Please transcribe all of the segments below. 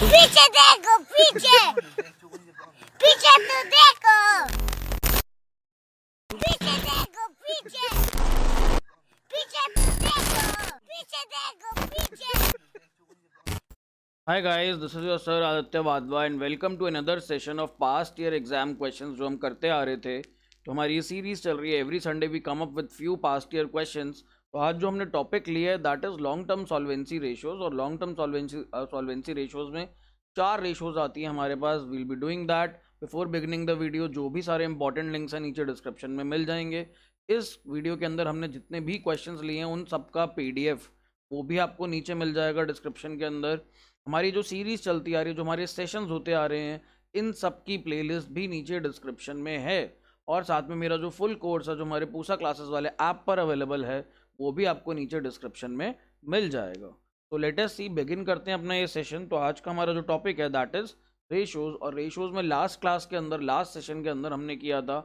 पीछे देखो पीछे पीछे तो देखो पीछे देखो पीछे पीछे तो देखो पीछे देखो पीछे hi guys this is your sir Aditya Wadhwa and welcome to another session of past year exam questions जो हम करते आ रहे थे तो हमारी ये सीरीज चल रही है every Sunday we come up with few past year questions तो आज जो हमने टॉपिक लिया है that is long term solvency ratios और long term solvency solvency ratios में चार रेशियोज़ आती है हमारे पास we'll be doing that before beginning the video जो भी सारे इंपॉर्टेंट लिंक्स हैं नीचे डिस्क्रिप्शन में मिल जाएंगे इस वीडियो के अंदर हमने जितने भी क्वेश्चन लिए हैं उन सबका पी वो भी आपको नीचे मिल जाएगा डिस्क्रिप्शन के अंदर हमारी जो सीरीज़ चलती आ रही है जो हमारे सेशंस होते आ रहे हैं इन सब की प्लेलिस्ट भी नीचे डिस्क्रिप्शन में है और साथ में मेरा जो फुल कोर्स है जो हमारे पूसा क्लासेस वाले ऐप पर अवेलेबल है वो भी आपको नीचे डिस्क्रिप्शन में मिल जाएगा तो लेटेस्ट सी बिगिन करते हैं अपना ये सेशन तो आज का हमारा जो टॉपिक है दैट इज़ रेशोज़ और रेशोज़ में लास्ट क्लास के अंदर लास्ट सेशन के अंदर हमने किया था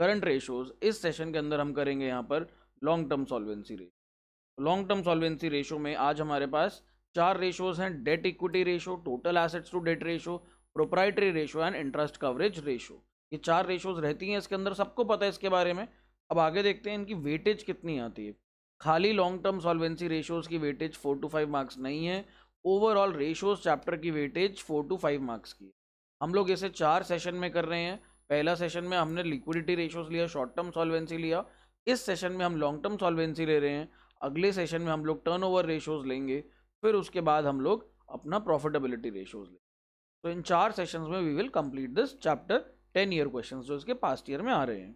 करंट रेशोज़ इस सेशन के अंदर हम करेंगे यहाँ पर long term solvency ratio long term solvency ratio में आज हमारे पास चार रेशोज़ हैं debt equity ratio total assets to debt ratio proprietary ratio and interest coverage ratio ये चार रेशोज़ रहती हैं इसके अंदर सबको पता है इसके बारे में अब आगे देखते हैं इनकी वेटेज कितनी आती है खाली लॉन्ग टर्म सॉल्वेंसी रेशोज की weightage four to five marks नहीं है ओवरऑल रेशोज चैप्टर की weightage four to five marks की हम लोग इसे चार सेशन में कर रहे हैं पहला सेशन में हमने लिक्विडिटी रेशोज लिया शॉर्ट टर्म सॉल्वेंसी लिया इस सेशन में हम लॉन्ग टर्म सॉल्वेंसी ले रहे हैं अगले सेशन में हम लोग टर्न ओवर रेशोज लेंगे फिर उसके बाद हम लोग अपना प्रॉफिटेबिलिटी रेशोज लेंगे तो इन चार सेशन में we will complete this chapter ten year question जो इसके पास्ट ईयर में आ रहे हैं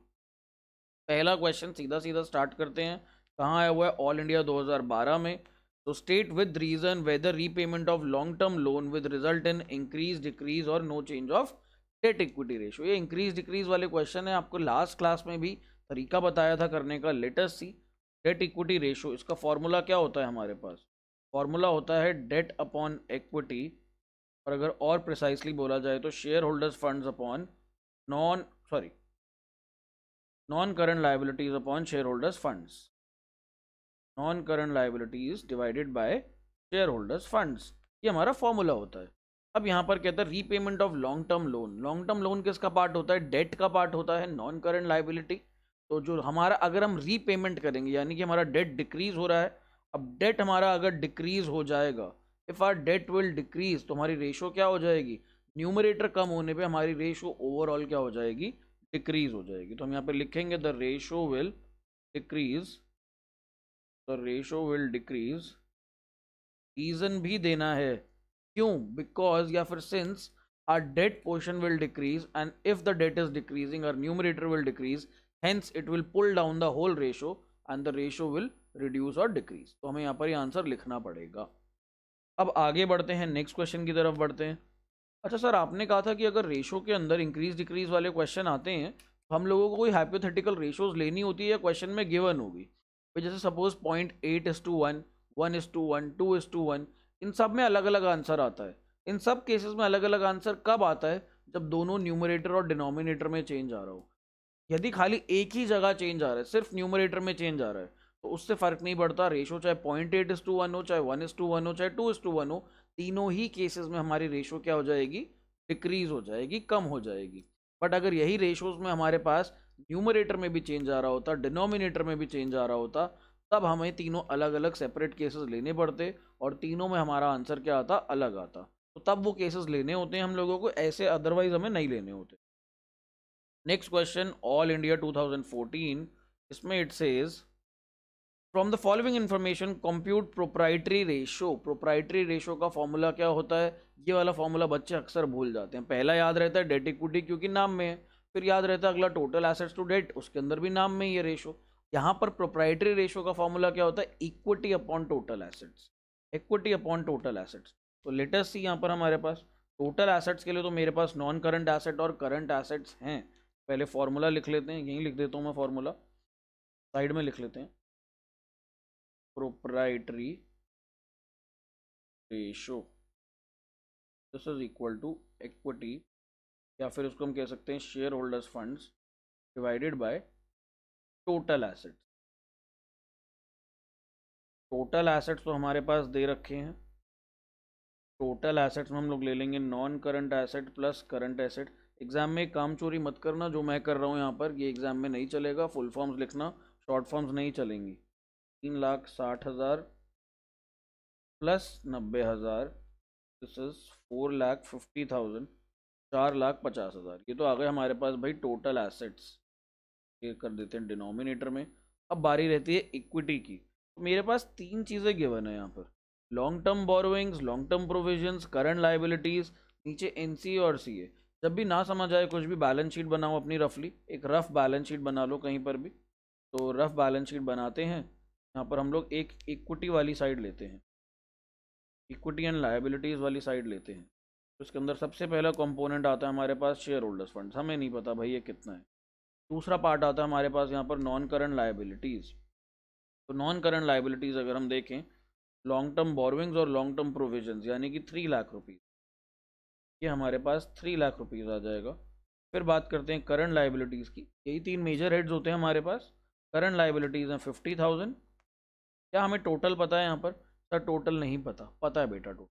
पहला क्वेश्चन सीधा सीधा स्टार्ट करते हैं कहाँ आया हुआ है ऑल इंडिया 2012 में तो state with reason whether repayment of long term loan with result in increase decrease और no change of debt equity ratio ये इंक्रीज डिक्रीज वाले क्वेश्चन है आपको लास्ट क्लास में भी तरीका बताया था करने का let's see debt equity ratio इसका फॉर्मूला क्या होता है हमारे पास फॉर्मूला होता है डेट अपॉन इक्विटी और अगर और प्रिसाइसली बोला जाए तो share holders funds upon non sorry non current liabilities upon share holders funds non current liabilities divided by share holders funds ये हमारा फॉर्मूला होता है अब यहाँ पर कहता है repayment of long term loan long term loan किसका पार्ट होता है डेट का पार्ट होता है नॉन करंट लाइबिलिटी तो जो हमारा अगर हम रीपेमेंट करेंगे यानी कि हमारा डेट डिक्रीज हो रहा है अब डेट हमारा अगर डिक्रीज हो जाएगा if our debt will decrease तो हमारी रेशो क्या हो जाएगी न्यूमरेटर कम होने पे हमारी रेशो ओवरऑल क्या हो जाएगी डिक्रीज हो जाएगी तो हम यहाँ पे लिखेंगे द रेशो विल डिक्रीज तो रेशो विल डिक्रीज रीजन भी देना है क्यों बिकॉज या फिर since our debt portion will decrease and if the debt is decreasing our numerator will decrease hence it will pull down the whole ratio and the ratio will reduce और decrease तो हमें यहाँ पर ही answer लिखना पड़ेगा अब आगे बढ़ते हैं नेक्स्ट क्वेश्चन की तरफ बढ़ते हैं अच्छा सर आपने कहा था कि अगर रेशो के अंदर इंक्रीज डिक्रीज वाले क्वेश्चन आते हैं तो हम लोगों को कोई हाइपोथेटिकल रेशोज लेनी होती है या क्वेश्चन में गिवन होगी फिर जैसे suppose point eight is to one one is to one two is to one इन सब में अलग अलग आंसर आता है इन सब केसेस में अलग अलग आंसर कब आता है जब दोनों न्यूमरेटर और डिनोमिनेटर में चेंज आ रहा हो यदि खाली एक ही जगह चेंज आ रहा है सिर्फ न्यूमरेटर में चेंज आ रहा है तो उससे फ़र्क नहीं पड़ता रेशो चाहे point eight is to one हो चाहे वन इज़ टू वन हो चाहे टू इज़ टू वन हो तीनों ही केसेस में हमारी रेशो क्या हो जाएगी डिक्रीज हो जाएगी कम हो जाएगी बट अगर यही रेशोज में हमारे पास न्यूमरेटर में भी चेंज आ रहा होता डिनोमिनेटर में भी चेंज आ रहा होता तब हमें तीनों अलग अलग सेपरेट केसेस लेने पड़ते और तीनों में हमारा आंसर क्या आता अलग आता तो तब वो केसेस लेने होते हैं हम लोगों को ऐसे अदरवाइज हमें नहीं लेने होते नेक्स्ट क्वेश्चन ऑल इंडिया 2014 इसमें it says from the following information compute proprietary ratio proprietary ratio का फॉर्मूला क्या होता है ये वाला फॉर्मूला बच्चे अक्सर भूल जाते हैं पहला याद रहता है डेटिक्विटी क्योंकि नाम में है फिर याद रहता है अगला टोटल एसेट्स टू डेट उसके अंदर भी नाम में ये रेशो यहाँ पर प्रोप्राइटरी रेशो का फॉर्मूला क्या होता है equity upon total assets equity upon total assets तो लेटेस्ट सी यहाँ पर हमारे पास टोटल एसेट्स के लिए तो मेरे पास नॉन करंट एसेट और करंट एसेट्स हैं पहले फार्मूला लिख लेते हैं यहीं लिख देता हूँ मैं फार्मूला साइड में लिख लेते हैं proprietary ratio this is equal to equity या फिर उसको हम कह सकते हैं share holders funds divided by total assets total assets तो हमारे पास दे रखे हैं टोटल एसेट्स में हम लोग ले लेंगे non current asset plus current asset exam में काम चोरी मत करना जो मैं कर रहा हूँ यहाँ पर ये एग्जाम में नहीं चलेगा फुल फॉर्म्स लिखना शॉर्ट फॉर्म्स नहीं चलेंगी तीन लाख साठ हज़ार प्लस नब्बे हज़ार this is four lakh fifty thousand चार लाख पचास हज़ार ये तो आ गए हमारे पास भाई टोटल एसेट्स ये कर देते हैं डिनोमिनेटर में अब बारी रहती है इक्विटी की तो मेरे पास तीन चीज़ें गिवन है यहाँ पर long term borrowings long term provisions current liabilities नीचे एन और सी जब भी ना समझ आए कुछ भी बैलेंस शीट बनाओ अपनी रफली एक रफ़ बैलेंस शीट बना लो कहीं पर भी तो रफ़ बैलेंस शीट बनाते हैं यहाँ पर हम लोग एक इक्विटी वाली साइड लेते हैं इक्विटी एंड लाइबिलिटीज़ वाली साइड लेते हैं उसके अंदर सबसे पहला कंपोनेंट आता है हमारे पास शेयर होल्डर्स फंड हमें नहीं पता भाई ये कितना है दूसरा पार्ट आता है हमारे पास यहाँ पर नॉन करंट लाइबिलिटीज़ तो नॉन करंट लाइबिलिटीज़ अगर हम देखें लॉन्ग टर्म बोरविंग्स और लॉन्ग टर्म प्रोविजन यानी कि थ्री लाख रुपीज़ ये हमारे पास थ्री लाख रुपीज़ आ जाएगा फिर बात करते हैं करंट लाइबिलिटीज़ की यही तीन मेजर हेड्स होते हैं हमारे पास करंट लाइबिलिटीज़ हैं फिफ्टी थाउजेंड क्या हमें टोटल पता है यहाँ पर सर टोटल नहीं पता पता है बेटा total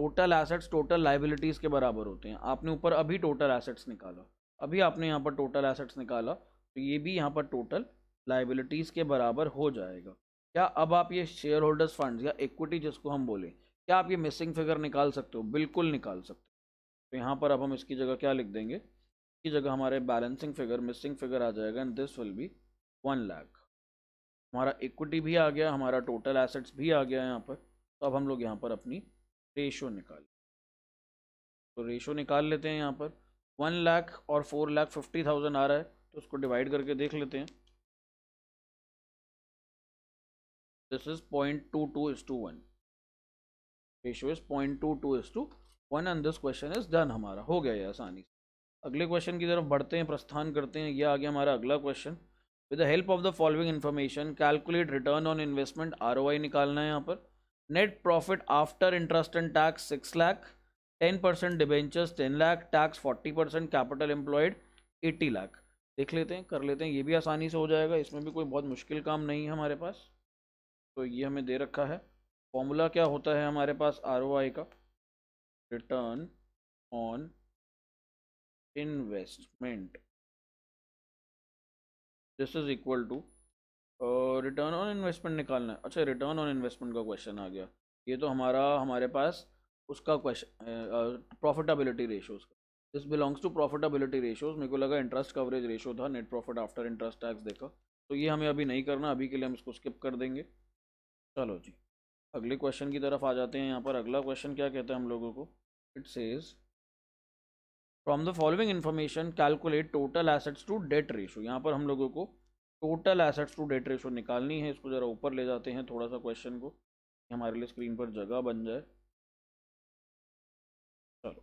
total assets total liabilities के बराबर होते हैं आपने ऊपर अभी टोटल एसेट्स निकाला अभी आपने यहाँ पर टोटल एसेट्स निकाला तो ये भी यहाँ पर टोटल लाइबिलिटीज़ के बराबर हो जाएगा क्या अब आप ये शेयर होल्डर्स फंड या इक्विटी जिसको हम बोलें क्या आप ये मिसिंग फिगर निकाल सकते हो बिल्कुल निकाल सकते हो तो यहाँ पर अब हम इसकी जगह क्या लिख देंगे इसकी जगह हमारे बैलेंसिंग फिगर मिसिंग फिगर आ जाएगा and this will be one lakh हमारा इक्विटी भी आ गया हमारा टोटल एसेट्स भी आ गया यहाँ पर तो अब हम लोग यहाँ पर अपनी रेशो निकाल तो रेशो निकाल लेते हैं यहाँ पर वन लाख और फोर लाख फिफ्टी थाउजेंड आ रहा है तो उसको डिवाइड करके देख लेते हैं this is point two two is to one ratio is point two two is to one and this question is done हमारा हो गया ये आसानी से अगले क्वेश्चन की तरफ बढ़ते हैं प्रस्थान करते हैं यह आ गया हमारा अगला question with the help of the following information calculate return on investment आर निकालना है यहाँ पर net profit after interest and tax six lakh ten percent debentures ten lakh tax forty percent capital employed eighty lakh देख लेते हैं कर लेते हैं ये भी आसानी से हो जाएगा इसमें भी कोई बहुत मुश्किल काम नहीं है हमारे पास तो ये हमें दे रखा है फॉर्मूला क्या होता है हमारे पास आर का return on investment this is equal to और रिटर्न ऑन इन्वेस्टमेंट निकालना है अच्छा रिटर्न ऑन इन्वेस्टमेंट का क्वेश्चन आ गया ये तो हमारा हमारे पास उसका क्वेश्चन प्रॉफिटेबिलिटी रेशोज का this belongs to profitability ratios मेरे को लगा इंटरेस्ट कवरेज रेशो था net profit after interest tax देखा तो ये हमें अभी नहीं करना अभी के लिए हम इसको स्किप कर देंगे चलो जी अगले क्वेश्चन की तरफ आ जाते हैं यहाँ पर अगला क्वेश्चन क्या कहते हैं हम लोगों को it says from the following information calculate total assets to debt ratio यहाँ पर हम लोगों को total assets to debt ratio निकालनी है इसको ज़रा ऊपर ले जाते हैं थोड़ा सा क्वेश्चन को हमारे लिए स्क्रीन पर जगह बन जाए चलो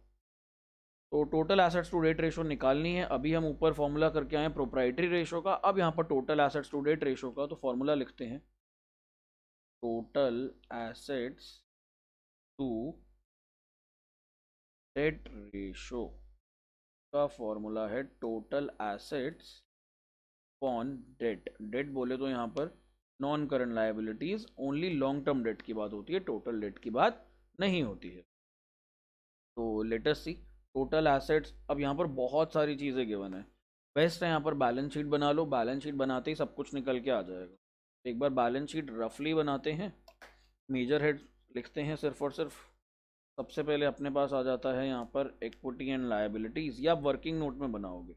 तो total assets to debt ratio निकालनी है अभी हम ऊपर फॉर्मूला करके आए प्रोप्राइटरी रेशो का अब यहाँ पर total assets to debt ratio का तो फॉर्मूला लिखते हैं total assets to debt ratio का फॉर्मूला है total assets upon debt debt बोले तो यहाँ पर non current liabilities only long term debt की बात होती है टोटल डेट की बात नहीं होती है तो लेटेस्ट सी टोटल एसेट्स अब यहाँ पर बहुत सारी चीज़ें गिवन है बेस्ट है यहाँ पर बैलेंस शीट बना लो बैलेंस शीट बनाते ही सब कुछ निकल के आ जाएगा एक बार बैलेंस शीट रफली बनाते हैं मेजर हेड लिखते हैं सिर्फ और सिर्फ सबसे पहले अपने पास आ जाता है यहाँ पर इक्विटी एंड लाइबिलिटीज़ या वर्किंग नोट में बनाओगे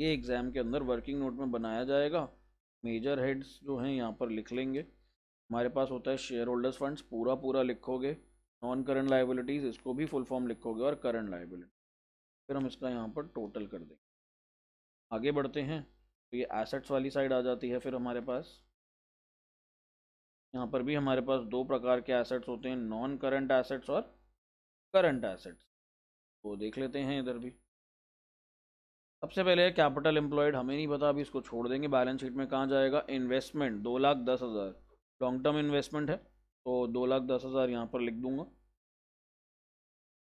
ये एग्ज़ाम के अंदर वर्किंग नोट में बनाया जाएगा मेजर हेड्स जो हैं यहाँ पर लिख लेंगे हमारे पास होता है शेयर होल्डर्स फंड्स पूरा पूरा लिखोगे नॉन करंट लाइबिलिटीज़ इसको भी फुल फॉर्म लिखोगे और करंट लाइबिलिटी फिर हम इसका यहाँ पर टोटल कर देंगे आगे बढ़ते हैं तो ये एसेट्स वाली साइड आ जाती है फिर हमारे पास यहाँ पर भी हमारे पास दो प्रकार के एसेट्स होते हैं नॉन करंट एसेट्स और करंट एसेट्स वो देख लेते हैं इधर भी सबसे पहले कैपिटल एम्प्लॉयड हमें नहीं पता अभी इसको छोड़ देंगे बैलेंस शीट में कहाँ जाएगा इन्वेस्टमेंट दो लाख दस हज़ार लॉन्ग टर्म इन्वेस्टमेंट है तो दो लाख दस हज़ार यहाँ पर लिख दूंगा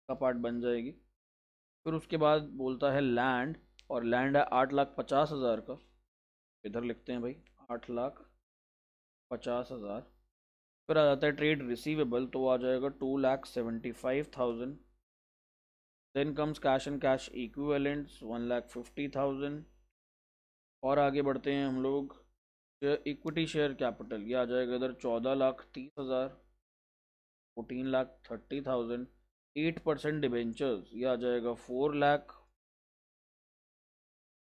का पार्ट बन जाएगी फिर उसके बाद बोलता है लैंड और लैंड है आठ लाख पचास हज़ार का इधर लिखते हैं भाई आठ लाख पचास हज़ार फिर आ जाता है ट्रेड रिसीवेबल तो आ जाएगा two lakh seventy five thousand then comes cash and cash equivalents one lakh fifty thousand और आगे बढ़ते हैं हम लोग इक्विटी शेयर कैपिटल ये आ जाएगा इधर चौदह लाख तीस हज़ार fourteen lakh thirty thousand eight percent debentures ये आ जाएगा फोर लाख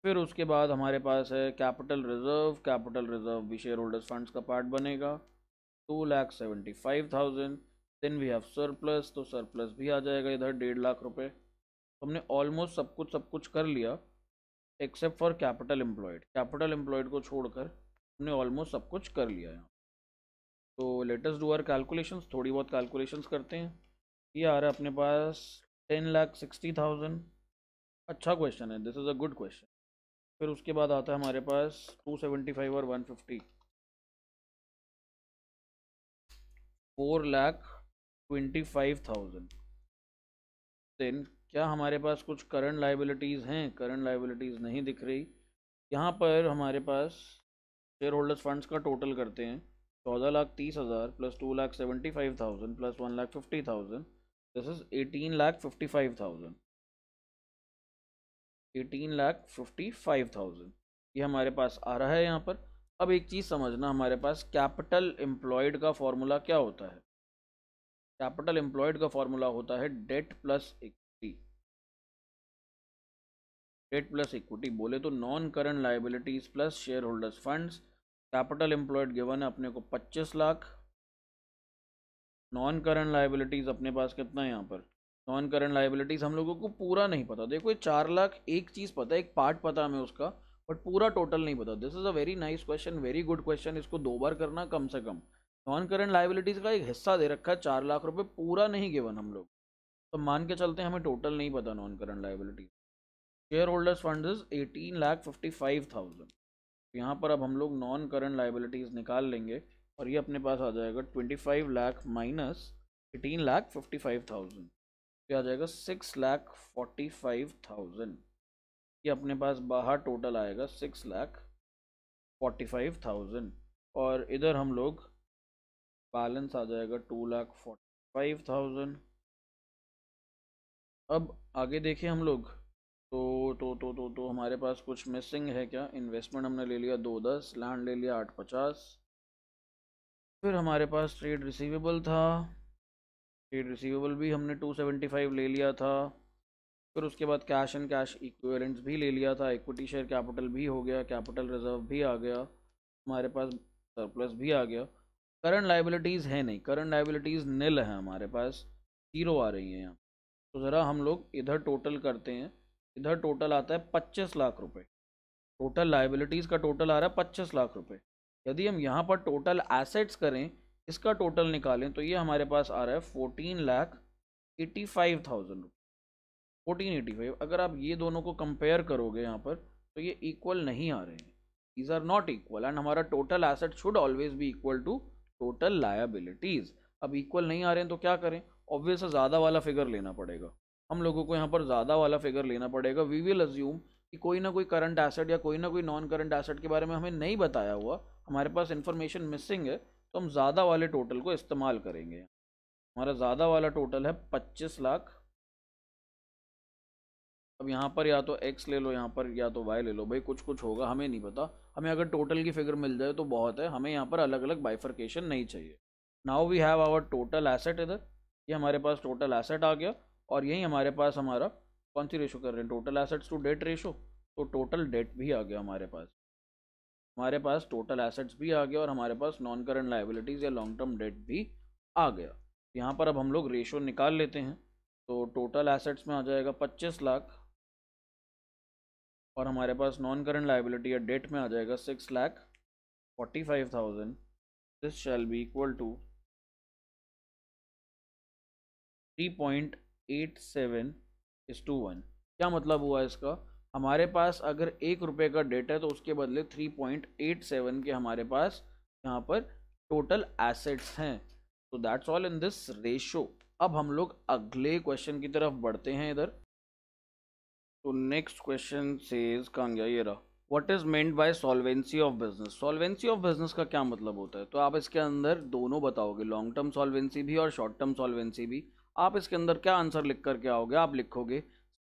फिर उसके बाद हमारे पास है कैपिटल रिजर्व कैपिटल रिजर्व भी शेयर होल्डर्स फंड्स का पार्ट बनेगा two lakh seventy five thousand then we have surplus तो सरप्लस भी आ जाएगा इधर डेढ़ लाख रुपये हमने ऑलमोस्ट सब कुछ सब कुछ कर लिया except for capital employed capital employed को छोड़कर हमने ऑलमोस्ट सब कुछ कर लिया यहाँ तो लेटेस्ट डू आर कैलकुलेशंस थोड़ी बहुत कैलकुलेशंस करते हैं ये आ रहा है अपने पास टेन लाख सिक्सटी थाउजेंड अच्छा क्वेश्चन है this is a good question फिर उसके बाद आता है हमारे पास टू सेवेंटी फाइव और one fifty four lakh twenty five thousand देन क्या हमारे पास कुछ करंट लाइबिलिटीज़ हैं करंट लाइबिलिटीज़ नहीं दिख रही यहाँ पर हमारे पास शेयर होल्डर्स फंड्स का टोटल करते हैं चौदह लाख तीस हज़ार plus two lakh seventy five thousand plus one lakh fifty thousand this is eighteen lakh fifty five thousand eighteen lakh fifty five thousand ये हमारे पास आ रहा है यहाँ पर अब एक चीज़ समझना हमारे पास कैपिटल एम्प्लॉयड का फॉर्मूला क्या होता है कैपिटल एम्प्लॉयड का फॉर्मूला होता है डेट प्लस एक डेट प्लस इक्विटी बोले तो non current liabilities plus share holders funds capital employed given है अपने को 25 लाख नॉन करंट लाइबिलिटीज अपने पास कितना है यहाँ पर नॉन करंट लाइबिलिटीज हम लोगों को पूरा नहीं पता देखो ये चार लाख एक चीज़ पता है एक पार्ट पता हमें उसका बट पूरा टोटल नहीं पता this is a very nice question very good question इसको दो बार करना कम से कम नॉन करंट लाइबिलिटीज का एक हिस्सा दे रखा है चार लाख रुपये पूरा नहीं गिवन हम लोग तो मान के चलते हैं हमें टोटल नहीं पता non current liabilities share holders fund eighteen lakh fifty five thousand तो यहाँ पर अब हम लोग नॉन करंट लाइबिलिटीज़ निकाल लेंगे और ये अपने पास आ जाएगा twenty five lakh minus eighteen lakh fifty five thousand ये आ जाएगा six lakh forty five thousand ये अपने पास बाहर टोटल आएगा six lakh forty five thousand और इधर हम लोग बैलेंस आ जाएगा two lakh forty five thousand अब आगे देखें हम लोग तो तो तो तो तो हमारे पास कुछ मिसिंग है क्या इन्वेस्टमेंट हमने ले लिया दो दस लैंड ले लिया आठ पचास फिर हमारे पास ट्रेड रिसीवेबल था ट्रेड रिसीवेबल भी हमने टू सेवेंटी फाइव ले लिया था फिर उसके बाद कैश एंड कैश इक्वेलेंट्स भी ले लिया था इक्विटी शेयर कैपिटल भी हो गया कैपिटल रिजर्व भी आ गया हमारे पास सरप्लस भी आ गया करंट लाइबिलिटीज़ है नहीं करंट लाइबिलिटीज़ निल है हमारे पास जीरो आ रही है यहाँ तो ज़रा हम लोग इधर टोटल करते हैं इधर टोटल आता है पच्चीस लाख रुपए टोटल लाइबिलिटीज़ का टोटल आ रहा है पच्चीस लाख रुपए यदि हम यहाँ पर टोटल एसेट्स करें इसका टोटल निकालें तो ये हमारे पास आ रहा है fourteen lakh eighty five thousand रुपये फोर्टीन एटी फाइव अगर आप ये दोनों को कंपेयर करोगे यहाँ पर तो ये इक्वल नहीं आ रहे हैं these are not equal and हमारा टोटल एसेट शुड ऑलवेज भी इक्वल टू टोटल लाइबिलिटीज़ अब इक्वल नहीं आ रहे हैं तो क्या करें ऑब्वियस ज़्यादा वाला फिगर लेना पड़ेगा हम लोगों को यहाँ पर ज़्यादा वाला फिगर लेना पड़ेगा वी विल अज्यूम कि कोई ना कोई करंट एसेट या कोई ना कोई नॉन करंट एसेट के बारे में हमें नहीं बताया हुआ हमारे पास इन्फॉर्मेशन मिसिंग है तो हम ज़्यादा वाले टोटल को इस्तेमाल करेंगे हमारा ज़्यादा वाला टोटल है पच्चीस लाख अब यहाँ पर या तो एक्स ले लो यहाँ पर या तो वाई ले लो भाई कुछ कुछ होगा हमें नहीं पता हमें अगर टोटल की फिगर मिल जाए तो बहुत है हमें यहाँ पर अलग अलग बाइफर्केशन नहीं चाहिए now we have our total asset इधर ये हमारे पास टोटल एसेट आ गया और यही हमारे पास हमारा कौन सी रेशो कर रहे हैं total assets to debt ratio तो टोटल डेट भी आ गया हमारे पास हमारे पास टोटल एसेट्स भी आ गया और हमारे पास नॉन करंट लाइबिलिटीज़ या लॉन्ग टर्म डेट भी आ गया यहाँ पर अब हम लोग रेशो निकाल लेते हैं तो टोटल एसेट्स में आ जाएगा पच्चीस लाख और हमारे पास नॉन करंट लाइबिलिटी या डेट में आ जाएगा six lakh forty five thousand this shall be equal to three point eight seven is to one क्या मतलब हुआ इसका हमारे पास अगर एक रुपये का डेट है तो उसके बदले थ्री पॉइंट एट सेवन के हमारे पास यहाँ पर टोटल एसेट्स हैं तो that's all in this ratio अब हम लोग अगले क्वेश्चन की तरफ बढ़ते हैं इधर तो नेक्स्ट क्वेश्चन सेज कहाँ ये रहा what is meant by solvency of business solvency of business का क्या मतलब होता है तो आप इसके अंदर दोनों बताओगे लॉन्ग टर्म सॉल्वेंसी भी और शॉर्ट टर्म सॉल्वेंसी भी आप इसके अंदर क्या आंसर लिख करके आओगे आप लिखोगे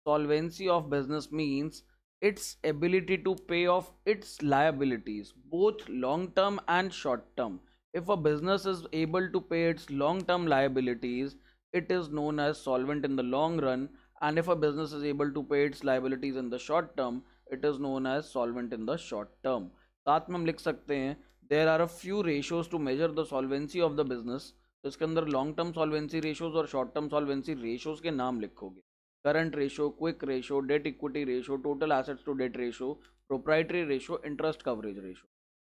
solvency of business means its ability to pay off its liabilities both long term and short term if a business is able to pay its long term liabilities it is known as solvent in the long run and if a business is able to pay its liabilities in the short term it is known as solvent in the short term साथ में हम लिख सकते हैं देर are a few ratios to measure the solvency of the business तो इसके अंदर long term solvency ratios और शॉर्ट टर्म सॉल्वेंसी रेशोज के नाम लिखोगे current ratio quick ratio debt equity ratio total assets to debt ratio proprietary ratio interest coverage ratio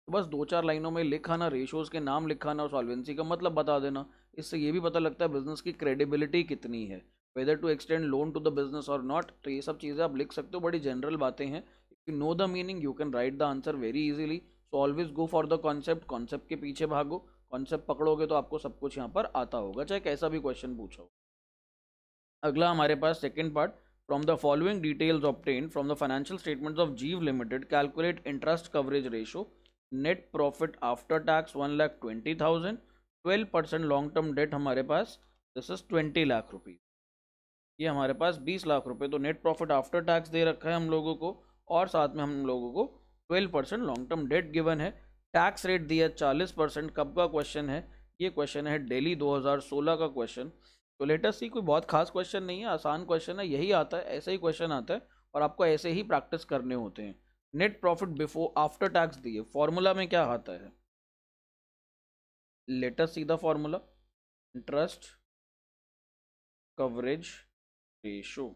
तो बस दो चार लाइनों में लिखाना रेशोज के नाम लिखाना और सॉल्वेंसी का मतलब बता देना इससे ये भी पता लगता है बिजनेस की क्रेडिबिलिटी कितनी है whether to extend loan to the business और नॉट तो ये सब चीज़ें आप लिख सकते हो बड़ी जनरल बातें हैं you know the meaning you can write the answer very easily so always go for the concept concept के पीछे भागो कॉन्सेप्ट पकड़ोगे तो आपको सब कुछ यहाँ पर आता होगा चाहे कैसा भी क्वेश्चन पूछो अगला हमारे पास second part from the following details obtained from the financial statement of Jeev limited calculate interest coverage ratio net profit after tax one lakh twenty thousand twelve percent long term debt हमारे पास this is twenty lakh rupees ये हमारे पास बीस लाख रुपए तो net profit after tax दे रखा है हम लोगों को और साथ में हम लोगों को twelve percent long term debt given है टैक्स रेट दिया चालीस परसेंट कब का क्वेश्चन है ये क्वेश्चन है डेली 2016 का क्वेश्चन तो लेटेस्ट ही कोई बहुत खास क्वेश्चन नहीं है आसान क्वेश्चन है यही आता है ऐसे ही क्वेश्चन आता है और आपको ऐसे ही प्रैक्टिस करने होते हैं net profit before after tax दिए फॉर्मूला में क्या आता है लेटेस्ट सीधा formula interest coverage ratio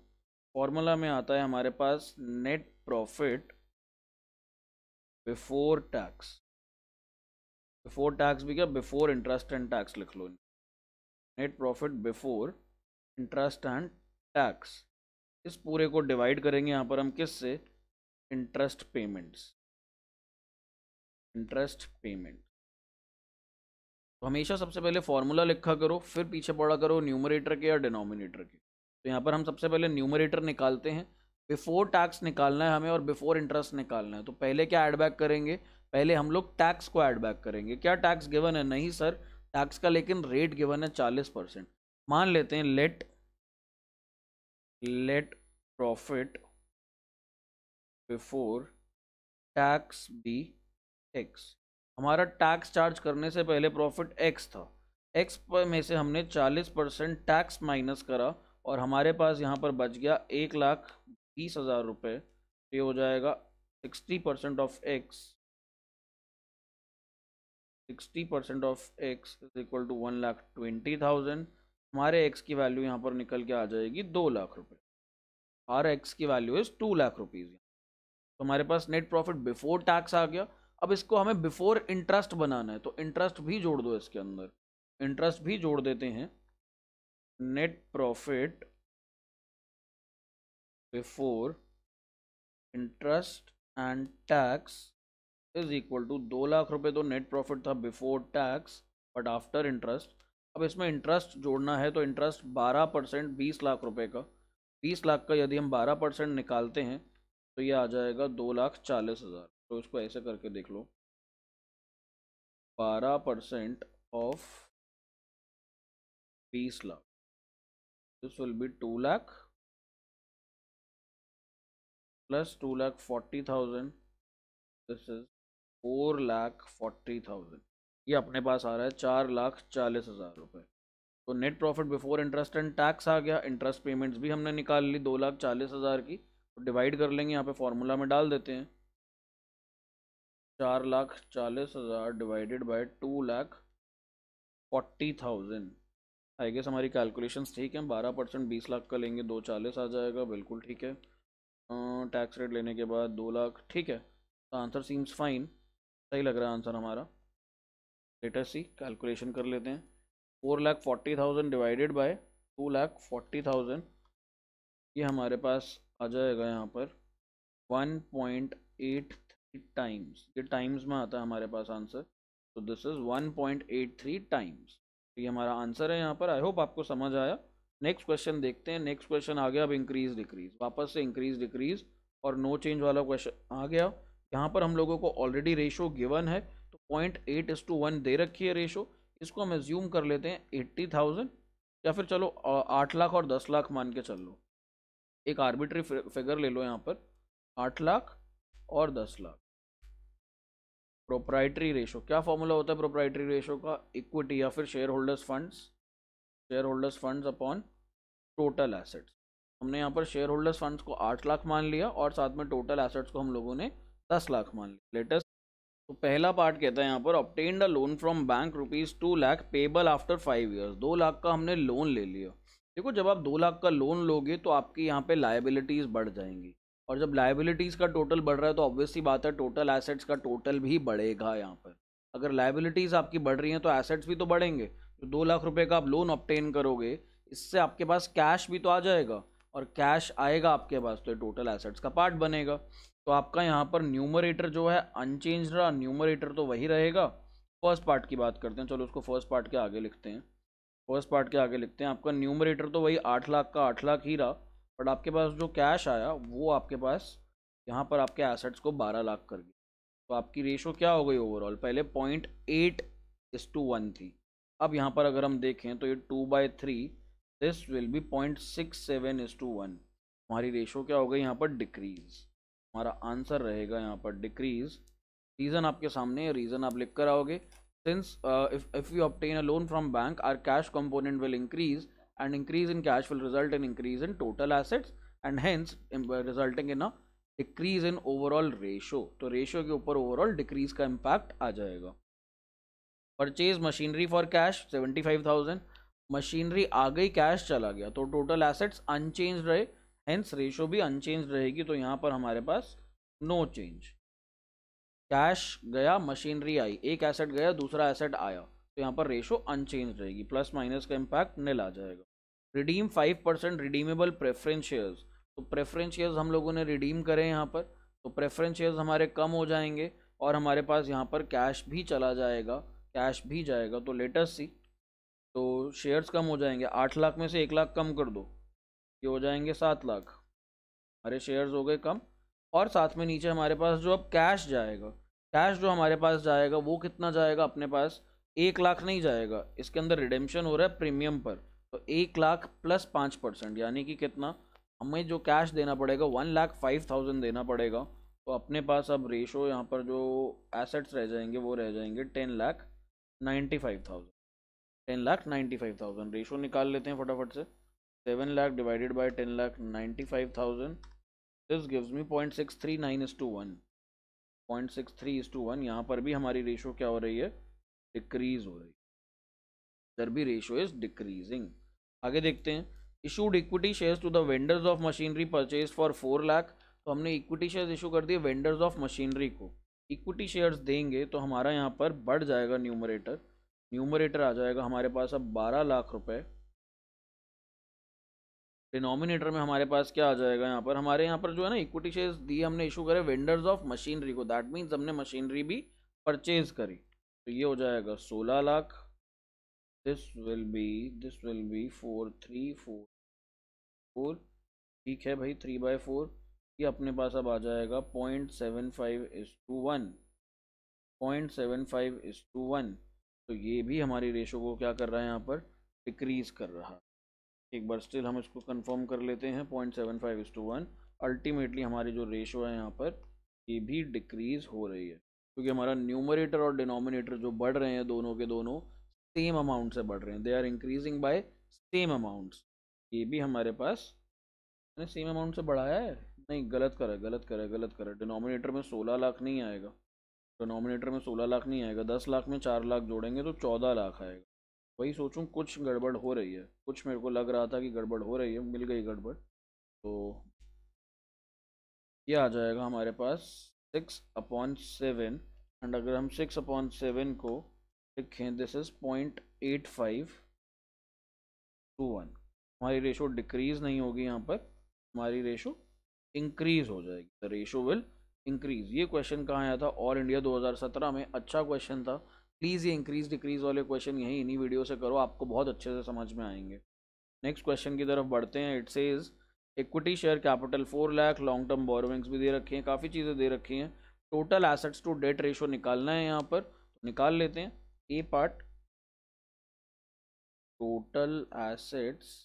formula में आता है हमारे पास net profit before tax before tax भी क्या बिफोर इंटरेस्ट एंड टैक्स लिख लो net profit before interest and tax इस पूरे को डिवाइड करेंगे यहाँ पर हम किस से इंटरेस्ट पेमेंट्स इंटरेस्ट पेमेंट तो हमेशा सबसे पहले फॉर्मूला लिखा करो फिर पीछे पड़ा करो न्यूमरेटर के या डिनोमिनेटर के तो यहाँ पर हम सबसे पहले न्यूमरेटर निकालते हैं बिफोर टैक्स निकालना है हमें और बिफोर इंटरेस्ट निकालना है तो पहले क्या ऐड बैक करेंगे पहले हम लोग टैक्स को ऐड बैक करेंगे क्या टैक्स गिवन है नहीं सर टैक्स का लेकिन रेट गिवन है चालीस परसेंट मान लेते हैं let let profit before tax be x हमारा टैक्स चार्ज करने से पहले प्रॉफिट एक्स था एक्स में से हमने चालीस परसेंट टैक्स माइनस करा और हमारे पास यहाँ पर बच गया एक लाख बीस हज़ार रुपये ये हो जाएगा sixty percent of x sixty percent of x is equal to one lakh twenty thousand हमारे एक्स की वैल्यू यहाँ पर निकल के आ जाएगी दो लाख रुपये हर एक्स की value is two lakh rupees तो हमारे पास नेट प्रॉफिट बिफोर टैक्स आ गया अब इसको हमें बिफोर इंटरेस्ट बनाना है तो इंटरेस्ट भी जोड़ दो इसके अंदर इंटरेस्ट भी जोड़ देते हैं net profit before interest and tax is equal to दो लाख रुपए तो नेट प्रॉफिट था before tax but after interest अब इसमें इंटरेस्ट जोड़ना है तो इंटरेस्ट बारह परसेंट बीस लाख रुपए का बीस लाख का यदि हम बारह परसेंट निकालते हैं तो ये आ जाएगा दो लाख चालीस हज़ार तो इसको ऐसे करके देख लो बारह परसेंट ऑफ बीस lakh this will be two lakh plus two lakh forty thousand this is four lakh forty thousand ये अपने पास आ रहा है चार लाख चालीस हज़ार रुपये तो net profit before interest and tax आ गया इंटरेस्ट पेमेंट्स भी हमने निकाल ली दो लाख चालीस हज़ार की तो डिवाइड कर लेंगे यहाँ पे फॉर्मूला में डाल देते हैं चार लाख चालीस हज़ार divided by two lakh forty thousand I guess हमारी कैलकुलेशंस ठीक है बारह परसेंट बीस लाख का लेंगे दो चालीस आ जाएगा बिल्कुल ठीक है टैक्स रेट लेने के बाद दो लाख ठीक है तो आंसर सीम्स फाइन सही लग रहा है आंसर हमारा लेटर सी कैलकुलेशन कर लेते हैं four lakh forty thousand divided by two lakh forty thousand ये हमारे पास आ जाएगा यहाँ पर one point eight three times ये टाइम्स में आता है हमारे पास आंसर तो this is one point eight three times ये हमारा आंसर है यहाँ पर आई होप आपको समझ आया नेक्स्ट क्वेश्चन देखते हैं नेक्स्ट क्वेश्चन आ गया अब इंक्रीज डिक्रीज वापस से इंक्रीज डिक्रीज और नो चेंज वाला क्वेश्चन आ गया यहाँ पर हम लोगों को ऑलरेडी रेशो गिवन है तो point eight is to one दे रखी है रेशो इसको हम एज्यूम कर लेते हैं एट्टी थाउजेंड या फिर चलो आठ लाख और दस लाख मान के चल लो एक आर्बिट्री फिगर ले लो यहाँ पर आठ लाख और दस लाख प्रोप्राइटरी रेशो क्या फॉर्मूला होता है प्रोप्राइटरी रेशो का इक्विटी या फिर share holders funds share holders funds upon total assets हमने यहाँ पर शेयर होल्डर्स फंड्स को आठ लाख मान लिया और साथ में टोटल एसेट्स को हम लोगों ने दस लाख मान लिया लेटेस्ट तो पहला पार्ट कहता है यहाँ पर obtained a loan from bank rupees two lakh payable after five years दो लाख का हमने लोन ले लिया देखो जब आप दो लाख का लोन लोगे तो आपकी यहाँ पे लाइबिलिटीज़ बढ़ जाएंगी और जब लाइबिलिटीज़ का टोटल बढ़ रहा है तो ऑब्वियसली बात है टोटल एसेट्स का टोटल भी बढ़ेगा यहाँ पर अगर लाइबिलिटीज़ आपकी बढ़ रही हैं तो एसेट्स भी तो बढ़ेंगे जो तो दो लाख रुपये का आप लोन ऑप्टेन करोगे इससे आपके पास कैश भी तो आ जाएगा और कैश आएगा आपके पास तो टोटल एसेट्स का पार्ट बनेगा तो आपका यहाँ पर न्यूमरेटर जो है अनचेंज रहा न्यूमरेटर तो वही रहेगा फर्स्ट पार्ट की बात करते हैं चलो उसको फर्स्ट पार्ट के आगे लिखते हैं फर्स्ट पार्ट के आगे लिखते हैं आपका न्यूमरेटर तो वही आठ लाख का आठ लाख ही रहा बट आपके पास जो कैश आया वो आपके पास यहाँ पर आपके एसेट्स को बारह लाख कर दिया तो आपकी रेशो क्या हो गई ओवरऑल पहले point eight is to one थी अब यहाँ पर अगर हम देखें तो ये two by three this will be point six seven is to one हमारी रेशो क्या हो गई यहाँ पर डिक्रीज हमारा आंसर रहेगा यहाँ पर डिक्रीज रीज़न आपके सामने रीज़न आप लिख कर आओगे since if if you obtained a loan from bank our cash component will increase and increase in cash will result in increase in total assets and hence resulting in a decrease in overall ratio तो ratio के ऊपर overall decrease का impact आ जाएगा purchase machinery for cash seventy five thousand machinery आ गई cash चला गया तो टोटल एसेट्स अनचेंज रहे हेंस रेशो भी अनचेंज रहेगी तो यहाँ पर हमारे पास नो चेंज कैश गया मशीनरी आई एक एसेट गया दूसरा एसेट आया तो यहाँ पर रेशो अनचेंज रहेगी प्लस माइनस का इम्पैक्ट निल आ जाएगा redeem five percent redeemable preference shares तो प्रेफरेंस शेयर्स हम लोगों ने रिडीम करे यहाँ पर तो प्रेफरेंस शेयर्स हमारे कम हो जाएंगे और हमारे पास यहाँ पर कैश भी चला जाएगा कैश भी जाएगा तो लेटेस्ट सी तो शेयर्स कम हो जाएंगे आठ लाख में से एक लाख कम कर दो ये हो जाएंगे सात लाख हमारे शेयर्स हो गए कम और साथ में नीचे हमारे पास जो अब कैश जाएगा कैश जो हमारे पास जाएगा वो कितना जाएगा अपने पास एक लाख नहीं जाएगा इसके अंदर रिडेम्पशन हो रहा है प्रीमियम पर तो एक लाख प्लस पाँच परसेंट यानी कि कितना हमें जो कैश देना पड़ेगा वन लाख फाइव थाउजेंड देना पड़ेगा तो अपने पास अब रेशो यहाँ पर जो एसेट्स रह जाएंगे वो रह जाएंगे ten lakh ninety five thousand ten lakh ninety five thousand ratio निकाल लेते हैं फटाफट से seven lakh divided by ten lakh ninety five thousand this gives me point six three nine is to one point six three is to one यहाँ पर भी हमारी ratio क्या हो रही है डिक्रीज हो रही है इधर भी रेशो इज डिक्रीजिंग आगे देखते हैं issued equity shares to the vendors of machinery purchase for four lakh तो हमने इक्विटी शेयर्स इशू कर दिए वेंडर्स ऑफ मशीनरी को इक्विटी शेयर्स देंगे तो हमारा यहाँ पर बढ़ जाएगा न्यूमरेटर न्यूमरेटर आ जाएगा हमारे पास अब बारह लाख रुपए डिनोमिनेटर में हमारे पास क्या आ जाएगा यहाँ पर हमारे यहाँ पर जो है ना इक्विटी शेयर्स दी हमने इशू करे वेंडर्स ऑफ मशीनरी को दैट मीन्स हमने मशीनरी भी परचेज करी तो ये हो जाएगा सोलह lakh this will be this will be four three four four ठीक है भाई थ्री बाई फोर ये अपने पास अब आ जाएगा point seven five is to one point seven five is to one तो ये भी हमारी रेशो को क्या कर रहा है यहाँ पर डिक्रीज कर रहा है एक बार स्टिल हम इसको कंफर्म कर लेते हैं point seven five is to one ultimately हमारी जो रेशो है यहाँ पर ये भी डिक्रीज हो रही है क्योंकि हमारा न्यूमरेटर और डिनोमिनेटर जो बढ़ रहे हैं दोनों के दोनों सेम अमाउंट से बढ़ रहे हैं they are increasing by same amounts ये भी हमारे पास मैंने सेम अमाउंट से बढ़ाया है नहीं गलत करा गलत करा गलत करा डिनोमिनेटर में सोलह लाख नहीं आएगा डिनोमिनेटर तो में सोलह लाख नहीं आएगा दस लाख में चार लाख जोड़ेंगे तो चौदह लाख आएगा वही सोचूं कुछ गड़बड़ हो रही है कुछ मेरे को लग रहा था कि गड़बड़ हो रही है मिल गई गड़बड़ तो ये आ जाएगा हमारे पास सिक्स अपॉन सेवन एंड अगर हम सिक्स अपॉन सेवन को लिखें this is point eight five to one हमारी रेशो डिक्रीज नहीं होगी यहाँ पर हमारी रेशो इंक्रीज हो जाएगी द रेशो विल इंक्रीज ये क्वेश्चन कहाँ आया था ऑल इंडिया 2017 में अच्छा क्वेश्चन था प्लीज़ ये इंक्रीज डिक्रीज वाले क्वेश्चन यहीं इन्हीं वीडियो से करो आपको बहुत अच्छे से समझ में आएंगे नेक्स्ट क्वेश्चन की तरफ बढ़ते हैं it says equity share capital four lakh long term borrowings भी दे रखी हैं काफ़ी चीज़ें दे रखी हैं total assets to debt ratio निकालना है यहाँ पर निकाल लेते हैं A part total assets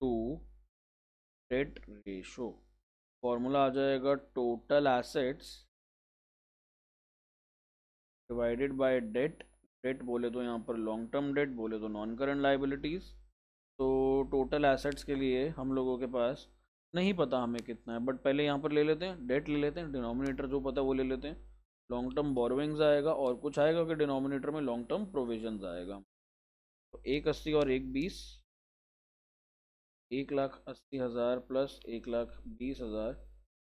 to debt ratio formula आ जाएगा total assets divided by debt debt बोले तो यहाँ पर लॉन्ग टर्म डेट बोले तो नॉन करंट लाइबिलिटीज़ तो टोटल एसेट्स के लिए हम लोगों के पास नहीं पता हमें कितना है बट पहले यहाँ पर ले लेते हैं डेट ले लेते हैं डिनोमिनेटर जो पता है वो ले लेते हैं लॉन्ग टर्म बोरविंग्स आएगा और कुछ आएगा कि डिनोमिनेटर में लॉन्ग टर्म प्रोविजन आएगा तो एक अस्सी और एक बीस एक लाख अस्सी हज़ार प्लस एक लाख बीस हज़ार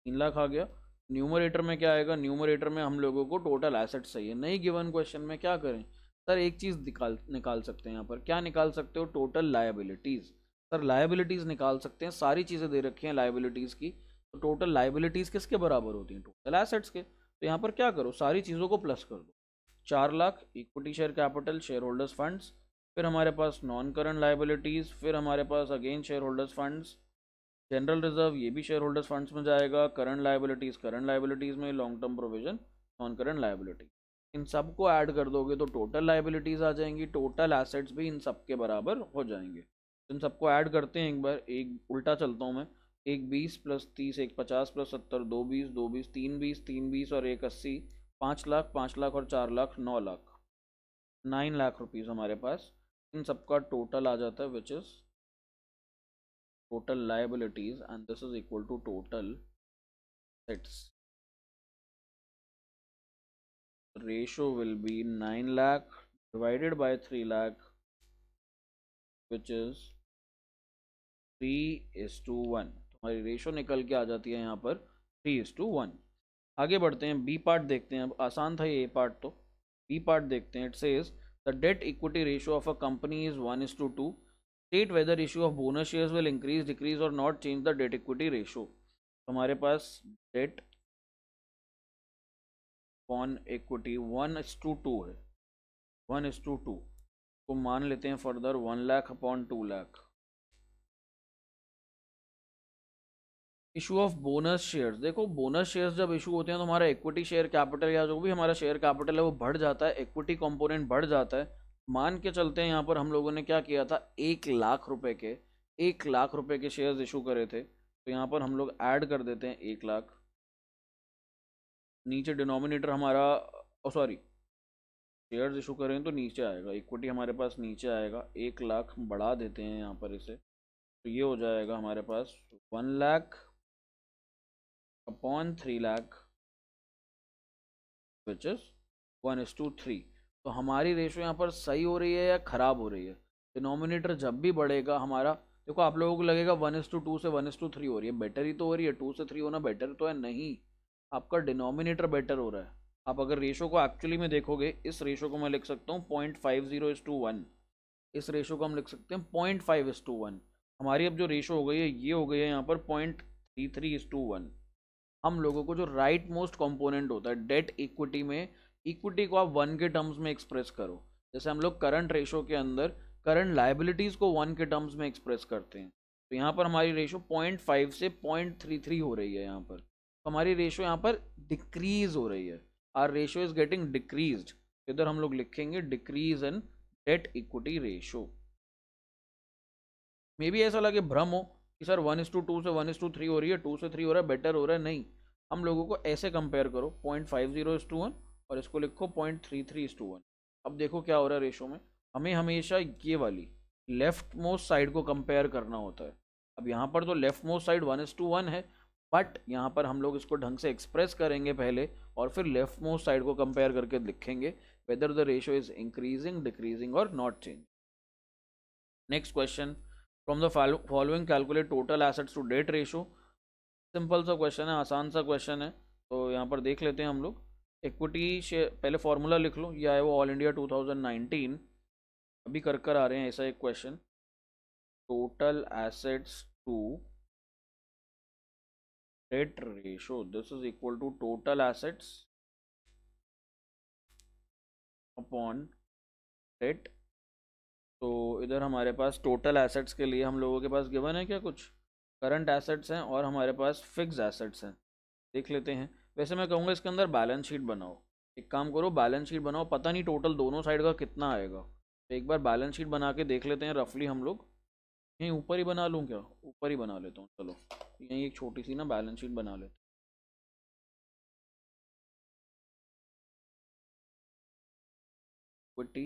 तीन लाख आ गया न्यूमरेटर में क्या आएगा न्यूमरेटर में हम लोगों को टोटल एसेट चाहिए नई गिवन क्वेश्चन में क्या करें सर एक चीज़ निकाल निकाल सकते हैं यहाँ पर क्या निकाल सकते हो टोटल लाइबिलिटीज़ सर लाइबिलिटीज़ निकाल सकते हैं सारी चीज़ें दे रखी हैं लाइबिलिटीज़ की तो टोटल लाइबिलिटीज़ किसके बराबर होती हैं टोटल एसेट्स के तो यहाँ पर क्या करो सारी चीज़ों को प्लस कर दो चार lakh equity share capital share holders funds फिर हमारे पास नॉन करंट लाइबिलिटीज़ फिर हमारे पास again share holders funds general reserve ये भी शेयर होल्डर्स फंड्स में जाएगा करंट लाइबिलिटीज़ करंट लाइबिलिटीज़ में long term provision non current liability इन सब को ऐड कर दोगे तो टोटल लाइबिलिटीज़ आ जाएंगी टोटल एसेट्स भी इन सब के बराबर हो जाएंगे तो इन सबको ऐड करते हैं एक बार एक उल्टा चलता हूँ मैं एक बीस प्लस तीस एक पचास प्लस सत्तर दो बीस दो बीस तीन बीस तीन बीस और एक अस्सी पाँच लाख पाँच लाख और चार लाख नौ लाख नाइन लाख रुपीज़ हमारे पास इन सबका टोटल आ जाता है which is total liabilities and this is equal to total assets ratio will be nine lakh divided by three lakh which is three is to one हमारी रेशो निकल के आ जाती है यहाँ पर थ्री इज टू वन आगे बढ़ते हैं बी पार्ट देखते हैं अब आसान था ये ए पार्ट तो बी पार्ट देखते हैं it says The debt equity ratio of a company is 1 is to 2. State whether issue of bonus shares will increase, decrease or not change the debt equity ratio. हमारे पास debt upon equity one is to two है one is to two को मान लेते हैं further one lakh upon two lakh issue of bonus shares देखो bonus shares जब issue होते हैं तो हमारा इक्विटी शेयर कैपिटल या जो भी हमारा शेयर कैपिटल है वो बढ़ जाता है इक्विटी कंपोनेंट बढ़ जाता है मान के चलते हैं यहाँ पर हम लोगों ने क्या किया था एक लाख रुपए के एक लाख रुपए के शेयर्स इशू करे थे तो यहाँ पर हम लोग ऐड कर देते हैं एक लाख नीचे डिनोमिनेटर हमारा सॉरी शेयर्स इशू करें तो नीचे आएगा इक्विटी हमारे पास नीचे आएगा एक लाख बढ़ा देते हैं यहाँ पर इसे तो ये हो जाएगा हमारे पास one lakh upon three lakh which is one is to three तो हमारी रेशो यहाँ पर सही हो रही है या ख़राब हो रही है डिनोमिनेटर जब भी बढ़ेगा हमारा देखो आप लोगों को लगेगा वन इज टू टू से वन इज टू थ्री हो रही है बेटर ही तो हो रही है टू से थ्री होना बेटर तो है नहीं आपका डिनोमिनेटर बेटर हो रहा है आप अगर रेशो को एक्चुअली में देखोगे इस रेशो को मैं लिख सकता हूँ point five zero is to one इस रेशो को हम लिख सकते हैं point five is to one हमारी अब जो रेशो हो गई है ये हो गई है यहाँ पर point three three is to one हम लोगों को जो राइट मोस्ट कॉम्पोनेंट होता है डेट इक्विटी में इक्विटी को आप वन के टर्म्स में एक्सप्रेस करो जैसे हम लोग करंट रेशो के अंदर करंट लाइबिलिटीज़ को वन के टर्म्स में एक्सप्रेस करते हैं तो यहाँ पर हमारी रेशो पॉइंट फाइव से पॉइंट थ्री थ्री हो रही है यहाँ पर तो हमारी रेशो यहाँ पर डिक्रीज हो रही है our ratio is getting decrease इधर हम लोग लिखेंगे decrease in debt equity ratio मे भी ऐसा लगे भ्रम हो कि sir one is to two से वन इस टू थ्री हो रही है टू से थ्री हो रहा है बेटर हो रहा है नहीं हम लोगों को ऐसे कंपेयर करो point five zero is to one और इसको लिखो point three three is to one अब देखो क्या हो रहा है रेशो में हमें हमेशा ये वाली लेफ्ट मोस्ट साइड को कंपेयर करना होता है अब यहाँ पर तो left most side one is to one है बट यहाँ पर हम लोग इसको ढंग से एक्सप्रेस करेंगे पहले और फिर लेफ्ट मोस्ट साइड को कंपेयर करके लिखेंगे whether the ratio is increasing decreasing और not change next question from the following calculate total assets to debt ratio simple सा क्वेश्चन है आसान सा क्वेश्चन है तो यहाँ पर देख लेते हैं हम लोग इक्विटी शेयर पहले फार्मूला लिख लो या है वो ऑल इंडिया 2019 अभी कर कर आ रहे हैं ऐसा एक question total assets to debt ratio this is equal to total assets upon debt तो इधर हमारे पास टोटल एसेट्स के लिए हम लोगों के पास गिवन है क्या कुछ करंट एसेट्स हैं और हमारे पास फिक्स एसेट्स हैं देख लेते हैं वैसे मैं कहूँगा इसके अंदर बैलेंस शीट बनाओ एक काम करो बैलेंस शीट बनाओ पता नहीं टोटल दोनों साइड का कितना आएगा तो एक बार बैलेंस शीट बना के देख लेते हैं रफली हम लोग यहीं ऊपर ही बना लूँ क्या ऊपर ही बना लेता हूँ चलो यहीं एक छोटी सी ना बैलेंस शीट बना लेते इक्विटी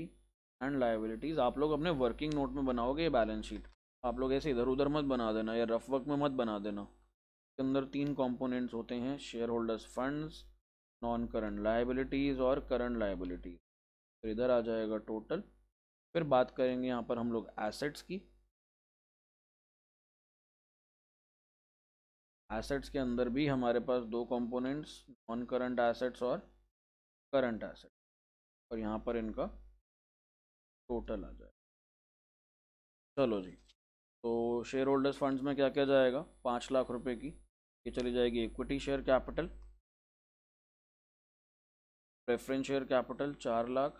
एंड लाइबिलिटीज़ आप लोग अपने वर्किंग नोट में बनाओगे ये बैलेंस शीट आप लोग ऐसे इधर उधर मत बना देना या रफ वर्क में मत बना देना इसके अंदर तीन कंपोनेंट्स होते हैं share holders funds non current liabilities और करंट लाइबिलिटीज़ फिर इधर आ जाएगा टोटल फिर बात करेंगे यहाँ पर हम लोग एसेट्स की एसेट्स के अंदर भी हमारे पास दो कंपोनेंट्स नॉन करंट एसेट्स और करंट एसेट्स और यहाँ पर इनका टोटल आ जाए चलो जी तो शेयर होल्डर्स फंड्स में क्या क्या जाएगा पाँच लाख रुपए की ये चली जाएगी equity share capital preference share capital चार लाख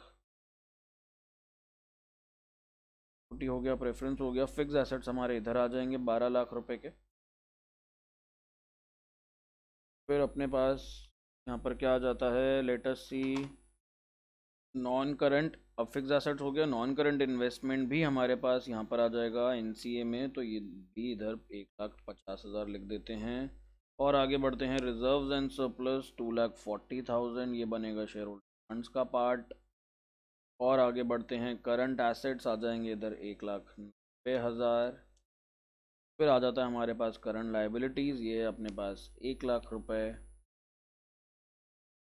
इक्विटी हो गया प्रेफरेंस हो गया फिक्स एसेट्स हमारे इधर आ जाएंगे बारह लाख रुपए के फिर अपने पास यहाँ पर क्या आ जाता है लेटेस्ट सी नॉन करंट अब फिक्स एसेट्स हो गया नॉन करंट इन्वेस्टमेंट भी हमारे पास यहाँ पर आ जाएगा एन में तो ये भी इधर एक लाख पचास हज़ार लिख देते हैं और आगे बढ़ते हैं reserves and surplus two lakh forty thousand ये बनेगा शेयर होल्डर फंड्स का पार्ट और आगे बढ़ते हैं करंट एसेट्स आ जाएंगे इधर एक लाख नब्बे हज़ार फिर आ जाता है हमारे पास करंट लाइबिलिटीज़ ये अपने पास एक लाख रुपये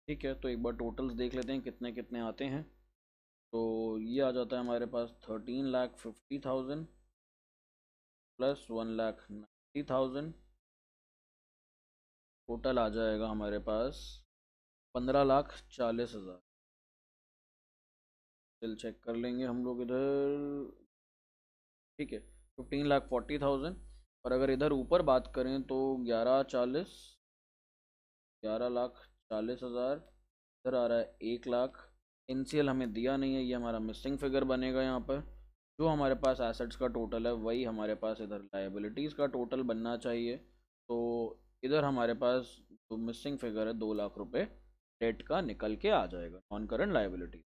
ठीक है तो एक बार टोटल्स देख लेते हैं कितने कितने आते हैं तो ये आ जाता है हमारे पास thirteen lakh fifty thousand plus one lakh ninety thousand total आ जाएगा हमारे पास पंद्रह लाख चालीस हज़ार चल चेक कर लेंगे हम लोग इधर ठीक है फिफ्टीन लाख फोर्टी थाउजेंड और अगर इधर ऊपर बात करें तो ग्यारह चालीस ग्यारह लाख चालीस हज़ार इधर आ रहा है एक लाख एन हमें दिया नहीं है ये हमारा मिसिंग फिगर बनेगा यहाँ पर जो हमारे पास एसेट्स का टोटल है वही हमारे पास इधर लाइबिलिटीज़ का टोटल बनना चाहिए तो इधर हमारे पास जो मिसिंग फिगर है दो लाख रुपए डेट का निकल के आ जाएगा नॉन करंट लाइबिलिटी